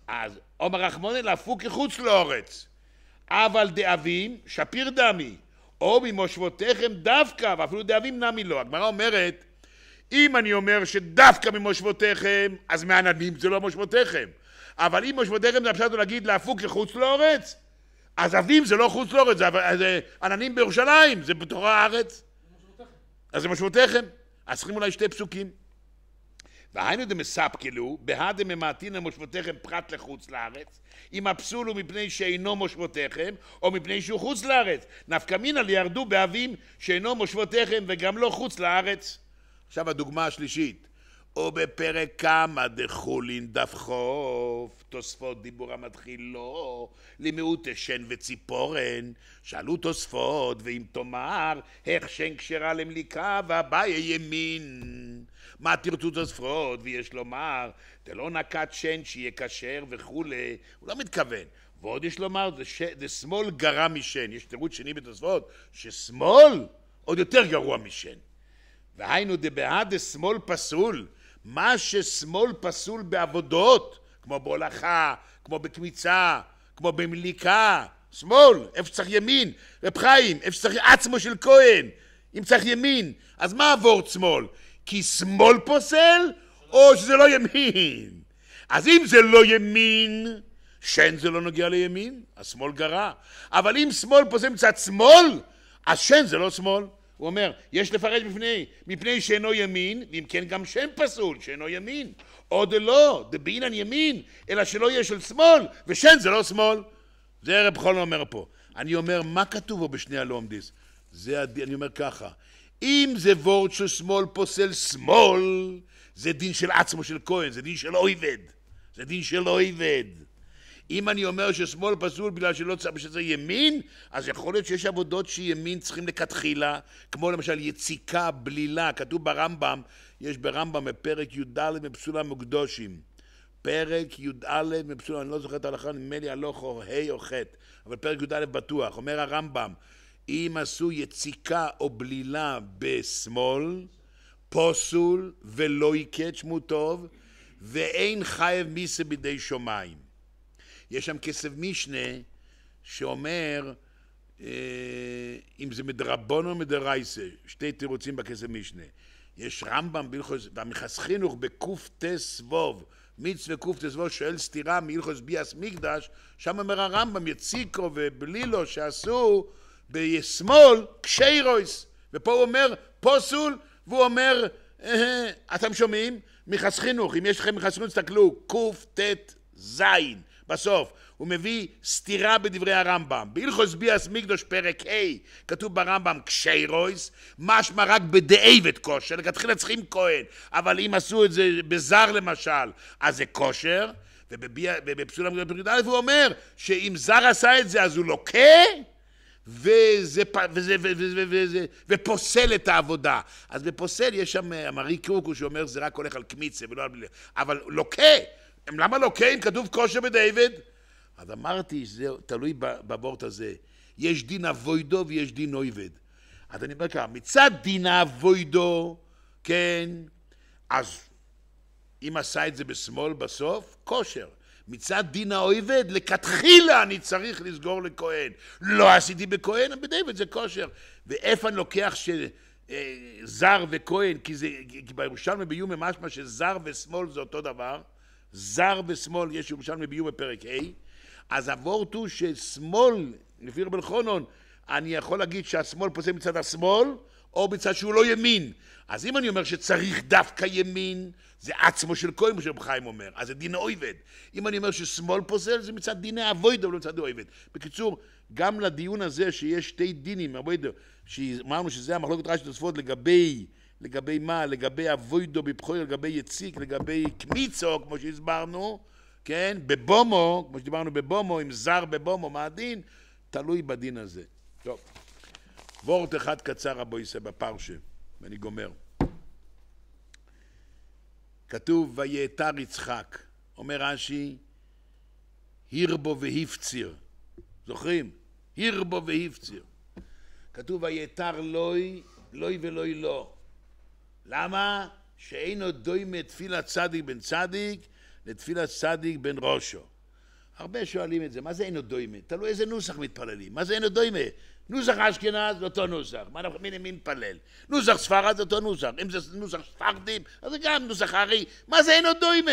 אז עומר רחמוני להפו כחוץ לאורץ. אבל דאבים שפיר דמי, או ממושבותיכם דווקא, ואפילו דאבים נמי לא. הגמרא אומרת, אם אני אומר שדווקא ממושבותיכם, אז מעננים זה לא מושבותיכם. אבל אם מושבותיכם זה אפשר להגיד להפו כחוץ לאורץ, אז אביב זה לא חוץ לאורץ, זה זה עננים בירושלים, זה בתוך הארץ. אז זה משמעותיכם. אז צריכים אולי שתי פסוקים. והיינו דמספקלו, בהדה ממעטין מושבותיכם פרט לחוץ לארץ, אם הפסול הוא מפני שאינו מושבותיכם, או מפני שהוא חוץ לארץ. נפקא מינא לירדו באבים שאינו מושבותיכם וגם לא חוץ לארץ. עכשיו הדוגמה השלישית. ובפרק כמה דחולין דף חוף, תוספות דיבור המתחיל לא, למיעוט אשן וציפורן, שאלו תוספות, ואם תאמר, איך שן כשרה למליקה והבעיה ימין. מה תרצו תוספות, ויש לומר, דלא נקת שן שיהיה כשר וכולי, הוא לא מתכוון. ועוד יש לומר, דשמאל גרע משן. יש תירוץ שני בתוספות, ששמאל עוד יותר גרוע משן. והיינו דבעד שמאל פסול, מה ששמאל פסול בעבודות, כמו בהולכה, כמו בקמיצה, כמו במליקה, שמאל, איפה שצריך ימין, רב חיים, איפה שצריך עצמו של כהן, אם צריך ימין, אז מה עבור שמאל? כי שמאל פוסל, או שזה לא ימין? אז אם זה לא ימין, שן זה לא נוגע לימין, השמאל גרה. אבל אם שמאל פוסל מצד שמאל, אז שן זה לא שמאל. הוא אומר, יש לפרש מפני, מפני שאינו ימין, ואם כן גם שם פסול, שאינו ימין. או דלא, דבינן ימין, אלא שלא יהיה של שמאל, ושן זה לא שמאל. זה רב חולן אומר פה. אני אומר, מה כתוב פה בשני הלומדיס? זה, אני אומר ככה, אם זה וורד של שמאל פוסל שמאל, זה דין של עצמו של כהן, זה דין של אויבד. זה דין של אויבד. אם אני אומר ששמאל פסול בגלל שלא צריך שזה ימין, אז יכול להיות שיש עבודות שימין צריכים לכתחילה, כמו למשל יציקה, בלילה, כתוב ברמב"ם, יש ברמב"ם בפרק י"ד בפסולה מוקדושים. פרק י"א מפסול, אני לא זוכר את ההלכה, נדמה לי הלוך או ה' או ח', אבל פרק י"א בטוח, אומר הרמב"ם, אם עשו יציקה או בלילה בשמאל, פוסול ולא יקט שמו טוב, ואין חייב מיסה בידי שמיים. יש שם כסף משנה שאומר אה, אם זה מדרבון או מדרייסה, שתי תירוצים בכסף משנה. יש רמב"ם בהלכוס, והמכס חינוך בקט סבוב, מצווה קט סבוב שואל סתירה מהלכוס ביאס מקדש, שם אומר הרמב"ם יציקו ובלילו שעשו בשמאל קשי רויס, ופה הוא אומר פוסול, והוא אומר, אה, אה, אתם שומעים? מכס חינוך, אם יש לכם מכס חינוך תסתכלו, קט זין. בסוף, הוא מביא סתירה בדברי הרמב"ם. בהלכוס ביאס מקדוש פרק ה', כתוב ברמב"ם קשי רויס, משמע רק בדאבת כושר, לכתחילה צריכים כהן, אבל אם עשו את זה בזר למשל, אז זה כושר, ובפסול המקדוש פרק א' הוא אומר שאם זר עשה את זה אז הוא לוקה וזה, וזה, וזה, וזה, וזה, ופוסל את העבודה. אז בפוסל יש שם אמרי אה, קורקו שאומר זה רק הולך על קמיצה ולא על... אבל לוקה הם למה לא קיין? כתוב כושר בדיוויד. אז אמרתי שזה תלוי בבורט הזה. יש דין אבוידו ויש דין אויבד. אז אני אומר ככה, מצד דין אבוידו, כן, אז אם עשה את זה בשמאל בסוף, כושר. מצד דין האויבד, לכתחילה אני צריך לסגור לכהן. לא עשיתי בכהן, בדיוק זה כושר. ואיפה אני לוקח שזר אה, וכהן, כי, זה, כי בירושלמי ביומי משמע שזר ושמאל זה אותו דבר, זר ושמאל, יש ירושלמי ביום בפרק ה', אז הוורט הוא ששמאל, לפי רבי חונון, אני יכול להגיד שהשמאל פוסל מצד השמאל, או מצד שהוא לא ימין. אז אם אני אומר שצריך דווקא ימין, זה עצמו של כהן, כמו שרב חיים אומר, אז זה דין אויבד. אם אני אומר ששמאל פוסל, זה מצד דיני אבוידו לא מצד אויבד. בקיצור, גם לדיון הזה שיש שתי דינים, אבוידו, שאמרנו שזה המחלוקת רש"י תוספות לגבי לגבי מה? לגבי אבוידו בבחויר, לגבי יציק, לגבי קמיצו, כמו שהסברנו, כן? בבומו, כמו שדיברנו בבומו, עם זר בבומו, מה הדין? תלוי בדין הזה. טוב. וורט אחד קצר, רבו יישא בפרשה, ואני גומר. כתוב, ויעתר יצחק. אומר רש"י, הירבו והפציר. זוכרים? הירבו והפציר. כתוב, ויעתר לוי, לוי ולוי לא. למה? שאינו דוימה תפילת צדיק בן צדיק לתפילת צדיק בן ראשו. הרבה שואלים את זה, מה זה אינו דוימה? תלוי איזה נוסח מתפללים. מה זה אינו דוימה? נוסח אשכנז זה אותו נוסח, מה אנחנו מי מתפלל? נוסח ספרד זה אותו נוסח, אם זה נוסח ספרדים, אז זה גם נוסח ארי, מה זה אינו דוימה?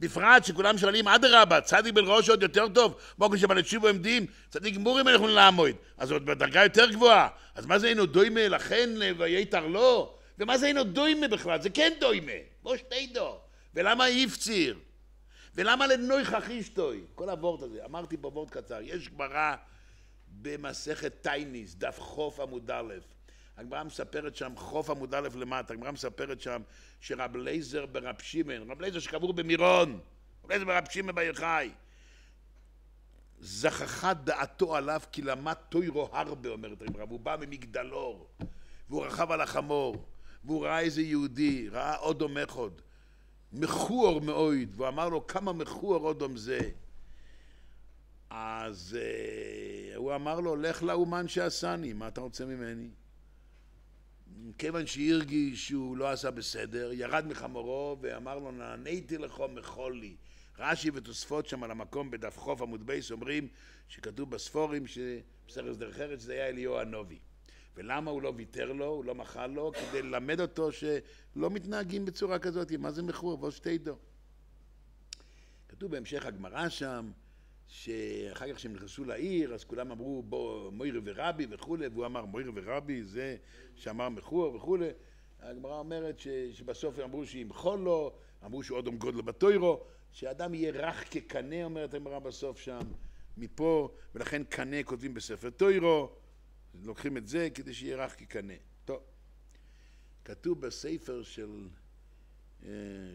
בפרט שכולם שואלים, אדרבה, צדיק בן ראשו עוד יותר טוב, בוקר שבנציבו עמדים, צדיק מורים אנחנו נעמוד, אז עוד בדרגה יותר גבוהה, אז מה זה אינו דוימה לכן ויתר לא? ומה זה אינו דוימה בכלל? זה כן דוימה. בו שתי דו. ולמה איפציר? ולמה לנוי אישתוי? כל הוורט הזה. אמרתי פה וורט קצר. יש גמרא במסכת טייניס, דף חוף עמוד א'. הגמרא מספרת שם, חוף עמוד א' למטה, הגמרא מספרת שם שרב לייזר ברב שמען, רב לייזר שקבור במירון, רב לייזר ברב שמען בעיר חי, זככה דעתו עליו כי למד תוירו הרבה, אומרת הגמרא, והוא בא ממגדלור, והוא רכב על החמור. והוא ראה איזה יהודי, ראה אודום אחד, מכור מאויד, והוא אמר לו כמה מכור אודום זה. אז uh, הוא אמר לו, לך לאומן שעשני, מה אתה רוצה ממני? כיוון שהרגיש שהוא לא עשה בסדר, ירד מחמורו ואמר לו, נעניתי לך לי. רש"י ותוספות שם על המקום בדף חוף עמוד בייס אומרים שכתוב בספורים שבסרס דרך ארץ זה היה אליהו הנובי. ולמה הוא לא ויתר לו, הוא לא מחל לו, כדי ללמד אותו שלא מתנהגים בצורה כזאת, מה זה מכור, בוס שתידו. כתוב בהמשך הגמרא שם, שאחר כך שהם נכנסו לעיר, אז כולם אמרו בוא מויר ורבי וכולי, והוא אמר מויר ורבי זה שאמר מכור וכולי. הגמרא אומרת ש, שבסוף אמרו שימחול לו, אמרו שהוא עוד עומקוד לו בתוירו, שאדם יהיה רך כקנה, אומרת הגמרא בסוף שם, מפה, ולכן קנה כותבים בספר תוירו, לוקחים את זה כדי שיהיה רך כקנה. כתוב בספר של אה,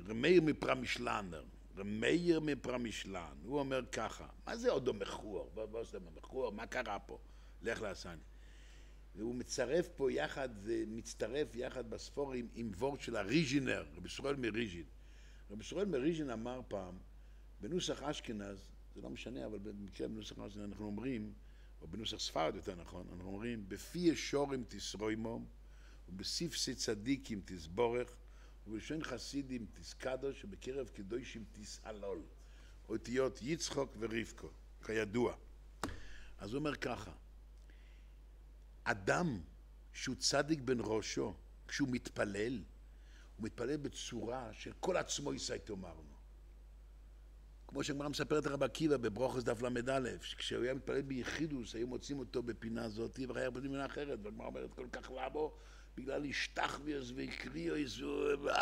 רמייר מפרמישלנר, רמייר מפרמישלן, הוא אומר ככה, מה זה עוד המכור? מה זה מכור? מה קרה פה? לך לעשני. והוא מצרף פה יחד, זה מצטרף יחד בספור עם עם וורד של הריז'ינר, רבי ישראל מריז'ין. רבי ישראל מריז'ין אמר פעם, בנוסח אשכנז, זה לא משנה, אבל במקרה בנוסח אשכנז אנחנו אומרים, או בנוסח ספרד יותר נכון, אנחנו אומרים, בפי ישורים מום, ובספסי צדיקים תסבורך, ובלשון חסידים תסקדו, שבקרב קדושים תסעלול. אותיות יצחוק ורבקו, כידוע. אז הוא אומר ככה, אדם שהוא צדיק בן ראשו, כשהוא מתפלל, הוא מתפלל בצורה של כל עצמו ישראל תאמרנו. כמו שהגמרא מספרת לך בעקיבא, בברוכס דף ל"א, שכשהוא היה מתפלל ביחידוס, היו מוצאים אותו בפינה הזאת, ואחרי הרבה פינה אחרת, והגמרא אומרת, כל כך למו, בגלל אשתחוויאס ישתחוויוס ויקריאוס, [laughs]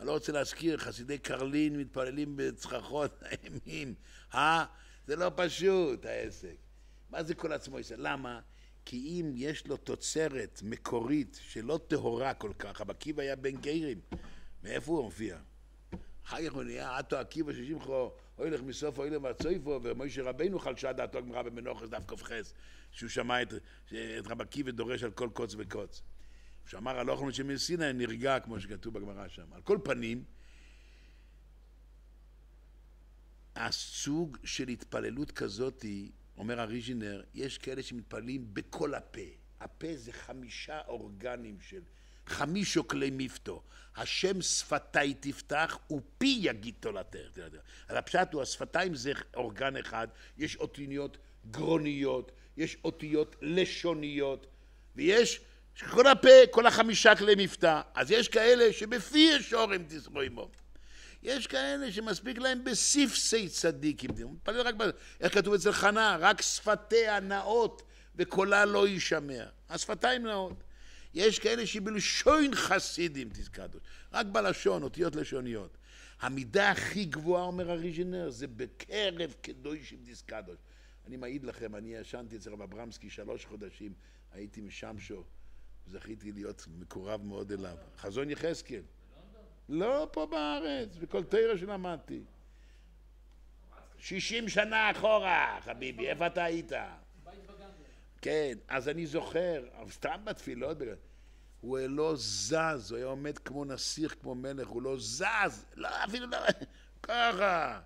אני לא רוצה להזכיר, חסידי קרלין מתפללים בצרחות [laughs] האימים, אה? זה לא פשוט, העסק. מה זה כל עצמו ישראל? למה? כי אם יש לו תוצרת מקורית שלא טהורה כל כך, רב עקיבא היה בן גיירים, מאיפה הוא מופיע? אחר כך הוא נהיה עטו עקיבא ששמחו הולך מסוף אוהלך והצויפו ומוישה רבנו חלשה דעתו הגמרא במנוחס דף כ"ח שהוא שמע את, את רב עקיבא דורש על כל קוץ וקוץ שאמר הלא אוכלנו שמן סיני נרגע כמו שכתוב בגמרא שם על כל פנים הסוג של התפללות כזאתי אומר הריז'ינר יש כאלה שמתפללים בכל הפה הפה זה חמישה אורגנים של חמישו כלי מפתו. השם שפתי תפתח ופי יגיד תולדתך. הפשט הוא השפתיים זה אורגן אחד, יש אותיות גרוניות, יש אותיות לשוניות, ויש כל הפה, כל החמישה כלי מבטא. אז יש כאלה שבפי יש אורם תזרו עמו. יש כאלה שמספיק להם בספסי צדיקים. רק, איך כתוב אצל חנה? רק שפתיה נאות וקולה לא יישמע. השפתיים נאות. יש כאלה שבלשון חסידים תזכדוש, רק בלשון, אותיות לשוניות. המידה הכי גבוהה, אומר הריג'ינר, זה בקרב קדושים דיסקדוש. אני מעיד לכם, אני ישנתי אצל רב אברמסקי שלוש חודשים, הייתי משמשו, זכיתי להיות מקורב מאוד אליו. חזון יחזקאל. לא, פה בארץ, בכל תרא שלמדתי. שישים שנה אחורה, חביבי, איפה אתה היית? כן, אז אני זוכר, סתם בתפילות, הוא לא זז, הוא היה עומד כמו נסיך, כמו מלך, הוא לא זז, לא, אפילו לא, ככה.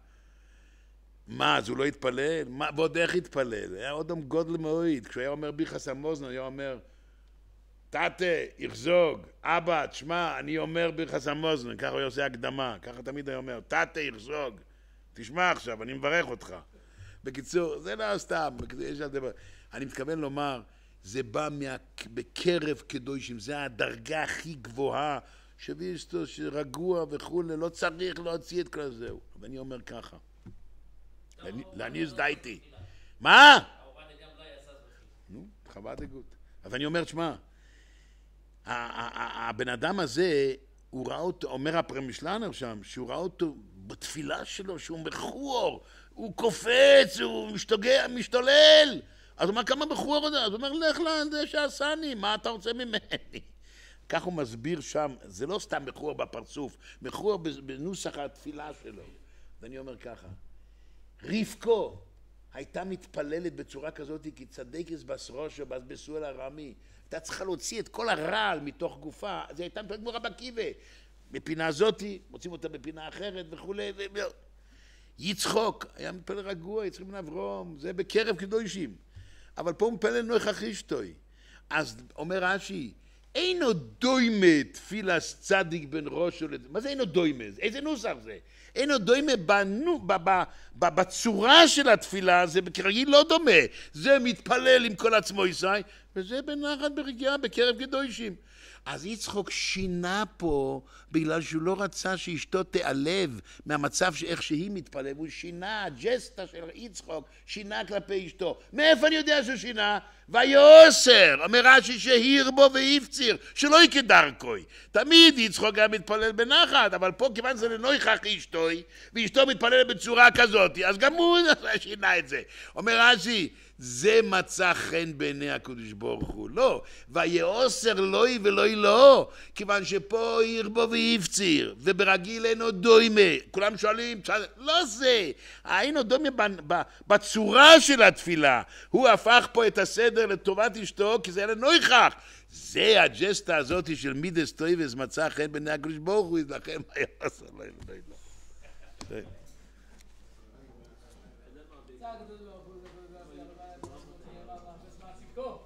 מה, אז הוא לא התפלל? מה, ועוד איך התפלל? היה אודם גודל מועיד. כשהוא היה אומר ביחס המוזן, הוא היה אומר, תתה, יחזוג, אבא, תשמע, אני אומר ביחס המוזן, ככה הוא היה עושה הקדמה, ככה תמיד היה אומר, תתה, יחזוג, תשמע עכשיו, אני מברך אותך. בקיצור, זה לא סתם, יש על זה... אני מתכוון לומר, זה בא מה... בקרב קדושים, זה הדרגה הכי גבוהה, שוויסטוס שרגוע וכולי, לא צריך להוציא את כל זה. ואני אומר ככה, לא, ואני לא, הזדהיתי. לא, מה? נו, חוות הגות. אז אני אומר, תשמע, הבן אדם הזה, הוא ראה אותו, אומר הפרמישלנר שם, שהוא ראה אותו בתפילה שלו, שהוא מכור, הוא קופץ, הוא משתגע, משתולל. אז הוא אומר, כמה בחור עוד? אז הוא אומר, לך לזה שעשני, מה אתה רוצה ממני? [laughs] כך הוא מסביר שם, זה לא סתם מכור בפרצוף, מכור בנוסח התפילה שלו. ואני אומר ככה, רבקו הייתה מתפללת בצורה כזאת, כי צדקס בס ראשו בס בסואל הרמי. הייתה צריכה להוציא את כל הרעל מתוך גופה, אז היא הייתה מתפללת כמו רבא עקיבא. בפינה זאתי, מוצאים אותה בפינה אחרת וכולי. ו... יצחוק היה מתפלל רגוע, יצחק בן אברום, זה בקרב קדושים. אבל פה מפלל נויכח אשתוי. אז אומר רש"י, אין עוד דוימה תפילס צדיק בן ראשו לד... מה זה אין עוד דוימה? איזה נוסח זה? אין עוד דוימה בנו, ב, ב, ב, בצורה של התפילה, זה כרגיל לא דומה. זה מתפלל עם כל עצמו ישראל, וזה בנחת ברגיעה בקרב קדושים. אז יצחוק שינה פה בגלל שהוא לא רצה שאשתו תיעלב מהמצב שאיך שהיא מתפלל, הוא שינה, הג'סטה של יצחוק שינה כלפי אשתו. מאיפה אני יודע שהוא שינה? ויוסר, אומר רש"י שהיר בו והפציר, שלא יהיה כדרכוי. תמיד יצחוק היה מתפלל בנחת, אבל פה כיוון שזה לנויכך אשתוי, ואשתו מתפללת בצורה כזאת, אז גם הוא [laughs] שינה את זה. אומר רש"י זה מצא חן בעיני הקדוש ברוך הוא. לא. ויאוסר לוי ולוי לא, כיוון שפה עיר בו ויפציר, וברגיל אינו דוימה. כולם שואלים, לא זה. האינו דוימה בצורה של התפילה. הוא הפך פה את הסדר לטובת אשתו, כי זה היה לנויכך. זה הג'סטה הזאת של מידס טויבס מצא חן בעיני הקדוש ברוך הוא, לכן ויאוסר לוי ולוי לא.